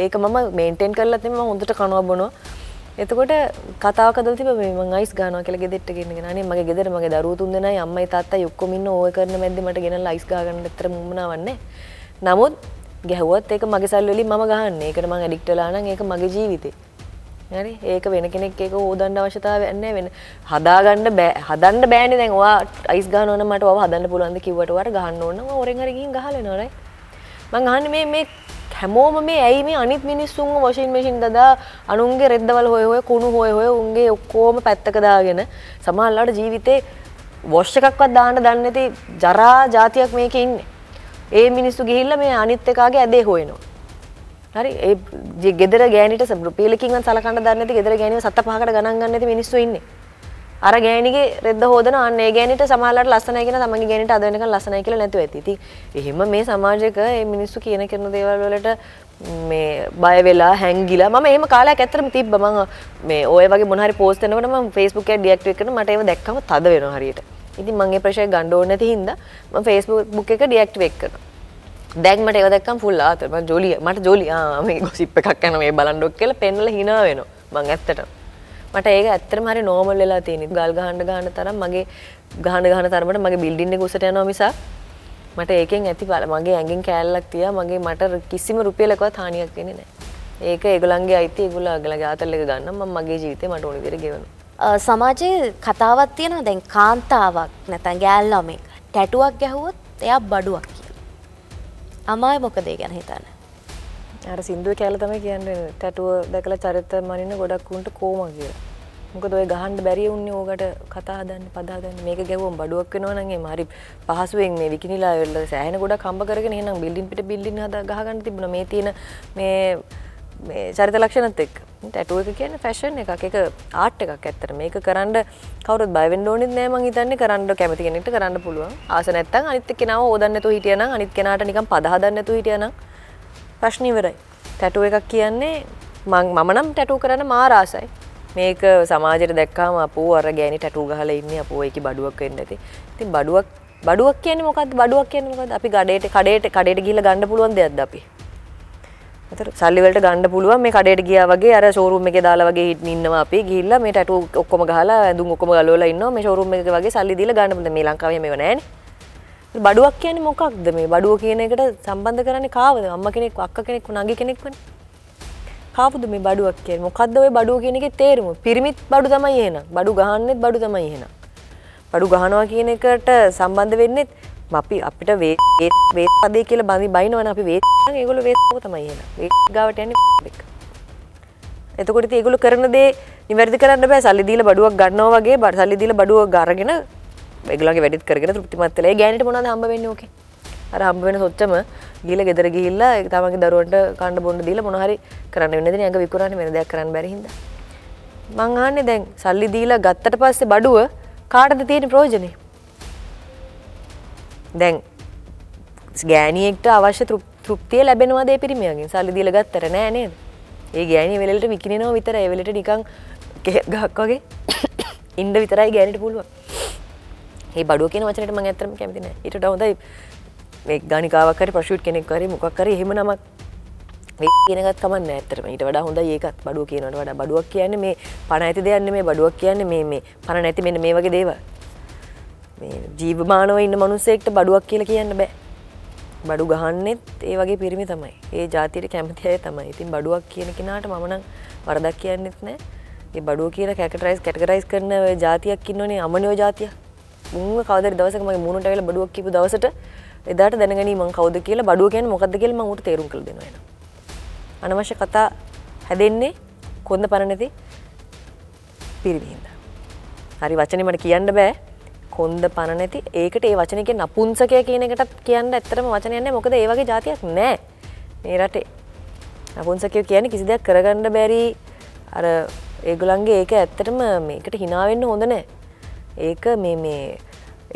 ඒක මම මේන්ටෙන් කරලත් එම හොඳට කනවා බොනවා එතකොට කතාව කද තිබ මේ යිස් ගාන කල ගෙදෙට ගෙන නේ මගේ ගෙදර මගේ දරුතුන් දෙෙන අම්මයි තාත්තා යොක්කොමින් ඕය කරන මැදීමට ගෙන ලයිස් ගාගන්න තර මුණවන්නේ නමුත් ගැහුවත් ඒක මගේ සල්ලි ම ගහන්න ඒකට මං ඩික්ටලාන ඒක මගේ ජීවිතේ හරි ඒක වෙන කෙනෙක් ඒක හෝදන්න අවශ්‍යතාවය නැහැ වෙන හදාගන්න බෑ හදන්න බෑනේ දැන් ඔයා අයිස් ගහන ඕන මට ඔයා හදන්න පුළුවන්ද කිව්වට ඔයාට ගහන්න ඕන ඔයා ඔරෙන් හරි ගිහින් ගහලා එනවා right මං අහන්නේ මේ මේ හැමෝම මේ ඇයි මේ අනිත් මිනිස්සුන්ව වොෂින් මැෂින් දදා අනුන්ගේ රෙද්දවල හොය හොය කුණු හොය හොය උන්ගේ ඔක්කොම පැත්තක දාගෙන සමහරවල්ලාට ජීවිතේ වොෂ් එකක්වත් දාන්න දන්නේ නැති ජරා જાතියක් මේකේ ඉන්නේ ඒ මිනිස්සු ගිහිල්ලා මේ අනිත් එකාගේ ඇදේ හොයනවා හරි ඒ ගෙදර ගෑනිට රුපියලකින් සලකන්න දන්නේ නැති ගෙදර ගෑනිව සත පහකට ගණන් ගන්න නැති මිනිස්සු ඉන්නේ. අර ගෑණිගේ රෙද්ද හොදන අන්න ඒ ගෑණිට සමහරවිට ලස්සනයි කියන තමන්ගේ ගෑණිට අද වෙනකන් ලස්සනයි කියලා නැතුව ඇති. ඉතින් එහෙම මේ සමාජයක මේ මිනිස්සු කියන කරන දේවල් වලට මේ බය වෙලා හැංගිලා මම එහෙම කාලයක් ඇත්තටම තිබ්බා මම මේ ඔය වගේ මොන හරි post එනකොට මම Facebook එක deactivate කරන මට ඒව දැක්කම තද වෙනවා හරියට. ඉතින් මම ඒ ප්‍රශ්නේ ගන්න ඕනේ නැති හින්දා මම Facebook book එක deactivate කරනවා. දැන්මට ඒවදක්කම් පුල් ආතරම ජොලිය මට ජොලියා මේ ගොසිප් එකක් යන මේ බලන්ඩොක් කියල පෙන්නල හිනා වෙන මං ඇත්තට මට ඒක ඇත්තර මරි නෝමල් වෙලා තියෙන ගල් ගහන්ඩ ගහන තරම් මගේ ගහන ගහන තරමට මගේ බිල්ඩින්න ගොසට යන නිසා මට ඒකෙන් ඇති බල මගේ ඇගෙන් කෑල්ලක් තිය මගේ මට කිසිම රුපියලකව තානයක් වෙන නෑ ඒක ඒගොලන්ගේ අයිති ගුල අගල ගාතරලක ගන්න ම මගේ ජීවිතය මට ඕනිදිර ගෙවන සමාජයේ කතාවත් තියෙනවා දැන් කාන්තාවක් නැතන් ගෑල්ලමෙක් ටැටුවක් ගැහුවොත් එයා බඩුවක් කිය අමාය මොකදේ ගැන හිතන්න. අර සිින්දුව කෑලතම කියන්න ටැටුව දැකළ චරිත මනින්න ගොඩක් උන්ට කෝම කිය. මොකද ඔය ගහන්ඩ බැරි උන්න ඕකට කතාදන්න පදාගන්න මේක ගැවම් බඩුවක් වෙනවනගේ මරි පහසුවෙන් මේ විකිනිලා වෙල්ල සෑහන ගොඩ කම්බ කරගෙන නම් බිල්ඩින් පිට බිල්ලි හද ගහගන්න තිබුණ මේ තියෙන මේ මේ චරිත ලක්ෂණත් එක් ටැටුව එක කියන ෆැෂන් එකක් එක ආට් එකක් ඇත්තර මේක කරන්න කවරුත් බයිවෙන් ඕනෙත් නෑ මං හිතන්නේ කරන්න කැමති කෙනෙක්ට කරන්න පුළුවන් ආස නැත්තම් අනිත් කෙනාව ඕදන්න නැතුව හිටියනම් අනිත් කෙනාට නිකන් පද හදන්න නැතුව හිටියනම් ප්‍රශ්න ඉවරයි ටැටුව එකක් කියන්නේ මං මම නම් ටැටුව කරන්න මාර ආසයි මේක සමාජයට දැක්කාම අපෝ අර ගෑණි ටැටුව ගහලා ඉන්නේ අපෝ ඒකේ බඩුවක් වෙන්න ඇති ඉතින් බඩුවක් බඩුවක් කියන්නේ මොකද්ද බඩුවක් කියන්නේ මොකද්ද අපි ගඩේට කඩේට කඩේට ගිහිල්ලා ගන්න පුළුවන් දෙයක්ද අපි සල්ලිවලට ගන්න පුළුවන් මේ කඩේට ගියා වගේ අර ෂෝරූම් එකේ දාලා වගේ ඉන්නවා අපි ගිහිල්ලා මේ ටැටු ඔක්කොම ගහලා ඇඳුම් ඔක්කොම ගලවලා ඉන්නවා මේ ෂෝරූම් එක වගේ සල්ලි දීලා ගන්න පුළුවන් මේ ලංකාවේ මේව නැහැනේ බඩුවක් කියන්නේ මොකක්ද මේ බඩුව කියන එකට සම්බන්ධ කරන්නේ කාවද අම්මා කෙනෙක් අක්කා කෙනෙක් නංගි කෙනෙක් වනේ කාවද මේ බඩුවක් කියන්නේ මොකද්ද ওই බඩුව කියන එකේ තේරුම පිරිමිත් බඩු තමයි එහෙනම් බඩු ගහන්නෙත් බඩු තමයි එහෙනම් බඩු ගහනවා කියන එකට සම්බන්ධ වෙන්නේ අපි අපිට වේ වේ පදේ කියලා බඳි බයිනවන අපි වේ ඒගොල්ලෝ වේස්කෝ තමයි එන. වේ ගාවට යන්නේ එක. එතකොට ඉතින් ඒගොල්ලෝ කරන දේ නිවැරදි කරන්න බෑ. සල්ලි දීලා බඩුවක් ගන්නවා වගේ සල්ලි දීලා බඩුවක් අරගෙන ඒගොල්ලන්ගේ වැඩිත් කරගෙන තෘප්තිමත් වෙලා ඒ ගෑනිට මොනවද හම්බ වෙන්නේ ඕකේ? අර හම්බ වෙන සොච්චම ගිහලා ගෙදර ගිහිල්ලා තමන්ගේ දරුවන්ට කන්න බොන්න දීලා මොන හරි කරන්න වෙන්නේ නැදනේ ඇඟ විකුණන්නේ වෙන දෙයක් කරන්න බැරි හින්දා. මං අහන්නේ දැන් සල්ලි දීලා ගත්තට පස්සේ බඩුව කාටද තියෙන ප්‍රයෝජනේ? දැන් ගෑනියෙක්ට අවශ්‍ය තෘප්තිය ලැබෙනවා දේ පිරිමියකින් සල්ලි දීලා ගත්තර නෑ නේද? ඒ ගෑණිය වෙලෙලට විකිනෙනවා විතර ඒ වෙලෙට නිකන් ගහක් වගේ ඉන්න විතරයි ගෑනිට පුළුවන්. මේ බඩුව කියන වචනෙට මම ඇත්තටම කැමති නෑ. ඊට වඩා හොඳයි මේ ගණිකාවක් හරි ප්‍රොෂූට් කෙනෙක් හරි මොකක් හරි එහෙම නමක් මේ කියනකත් කමන්න ඇත්තටම ඊට වඩා හොඳයි ඒකත් බඩුව කියනවට වඩා බඩුවක් කියන්නේ මේ පණ ඇති දෙයක් නෙමෙයි බඩුවක් කියන්නේ මේ මේ පණ නැති මෙන්න මේ වගේ දේවල්. ජීවමානව ඉන්න මනුස්සෙක්ට බඩුවක් කියල කියන්න බෑ බඩු ගහන්නෙත් ඒ වගේ පිරිමි තමයි ඒ ජාතියට කැමති අය තමයි ඉතින් බඩුවක් කියන කෙනාට මමනං වරදක් කියන්නෙත් නෑ ඒ බඩුව කියලා කැකටරයිස් කැටගරයිස් කරන ජාතියක් ඉන්නනේ අමනයෝ ජාතිය මුංව කවද දවසක මගේ මුණට වෙල බඩුවක් කිපු දවසට එදාට දැනගනී මං කවද කියලා බඩුව කියන මොකද කියල මට තේරුම් කළ දෙනවා අනවශ්‍ය කතා හැදෙන්නේ කොන්ද පරණති පිරිවිහින්ද හරි වචනේ මට කියන්න බෑ කොන්ද පණ නැති ඒකට ඒ වචනකෙන් නපුංසකය කියන එකටත් කියන්න ඇත්තරම වචනයන්නේ මොකද ඒ වගේ ජාතියක් නෑ මේ රටේ නපුංසකය කියන්නේ කිසි දෙයක් කරගන්න බැරි අර ඒගොලන්ගේ ඒක ඇත්තටම මේකට හිනාවෙන්න හොඳ නෑ ඒක මේ මේ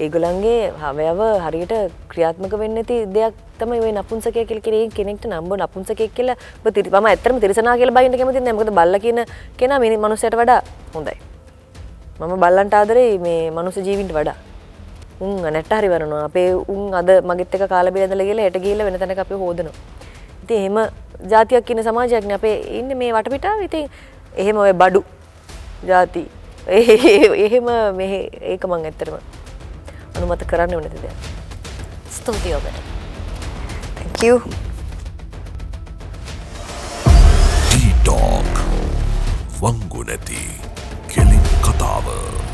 ඒගොලන්ගේ හවයව හරියට ක්‍රියාත්මක වෙන්න ඇති දෙයක් තමයි ඔය නපුංසකය කියලා කියන්නේ කෙනෙක්ට නම්බ නපුංසකයෙක් කියලා ඔබ තිරි මම ඇත්තටම තිරසනා කියලා බයින්න කැමති නැහැ මොකද බල්ලා කියන කෙනා මේ මනුස්සයට වඩා හොඳයි මම බල්ලන්ට ආදරේ මේ මනුස ජීවින්ට වඩා උන් නැට්ට හරි වරනවා අපේ උන් අද මගත් එක කාල බේදල කියලා එට ගිහිල්ලා වෙන තැනක අපි හොදනවා ඉතින් එහෙම ජාතියක් ඉන්න සමාජයක්නේ අපේ ඉන්නේ මේ වටපිටාව ඉතින් එහෙම ඔය බඩු ජාති එහෙම මෙහෙ ඒක මං ඇත්තටම අනුමත කරන්න ඕනද දෙයක් ස්තුතියි ඔබට thank you ටී ටෝක් වංගු නැති කතාව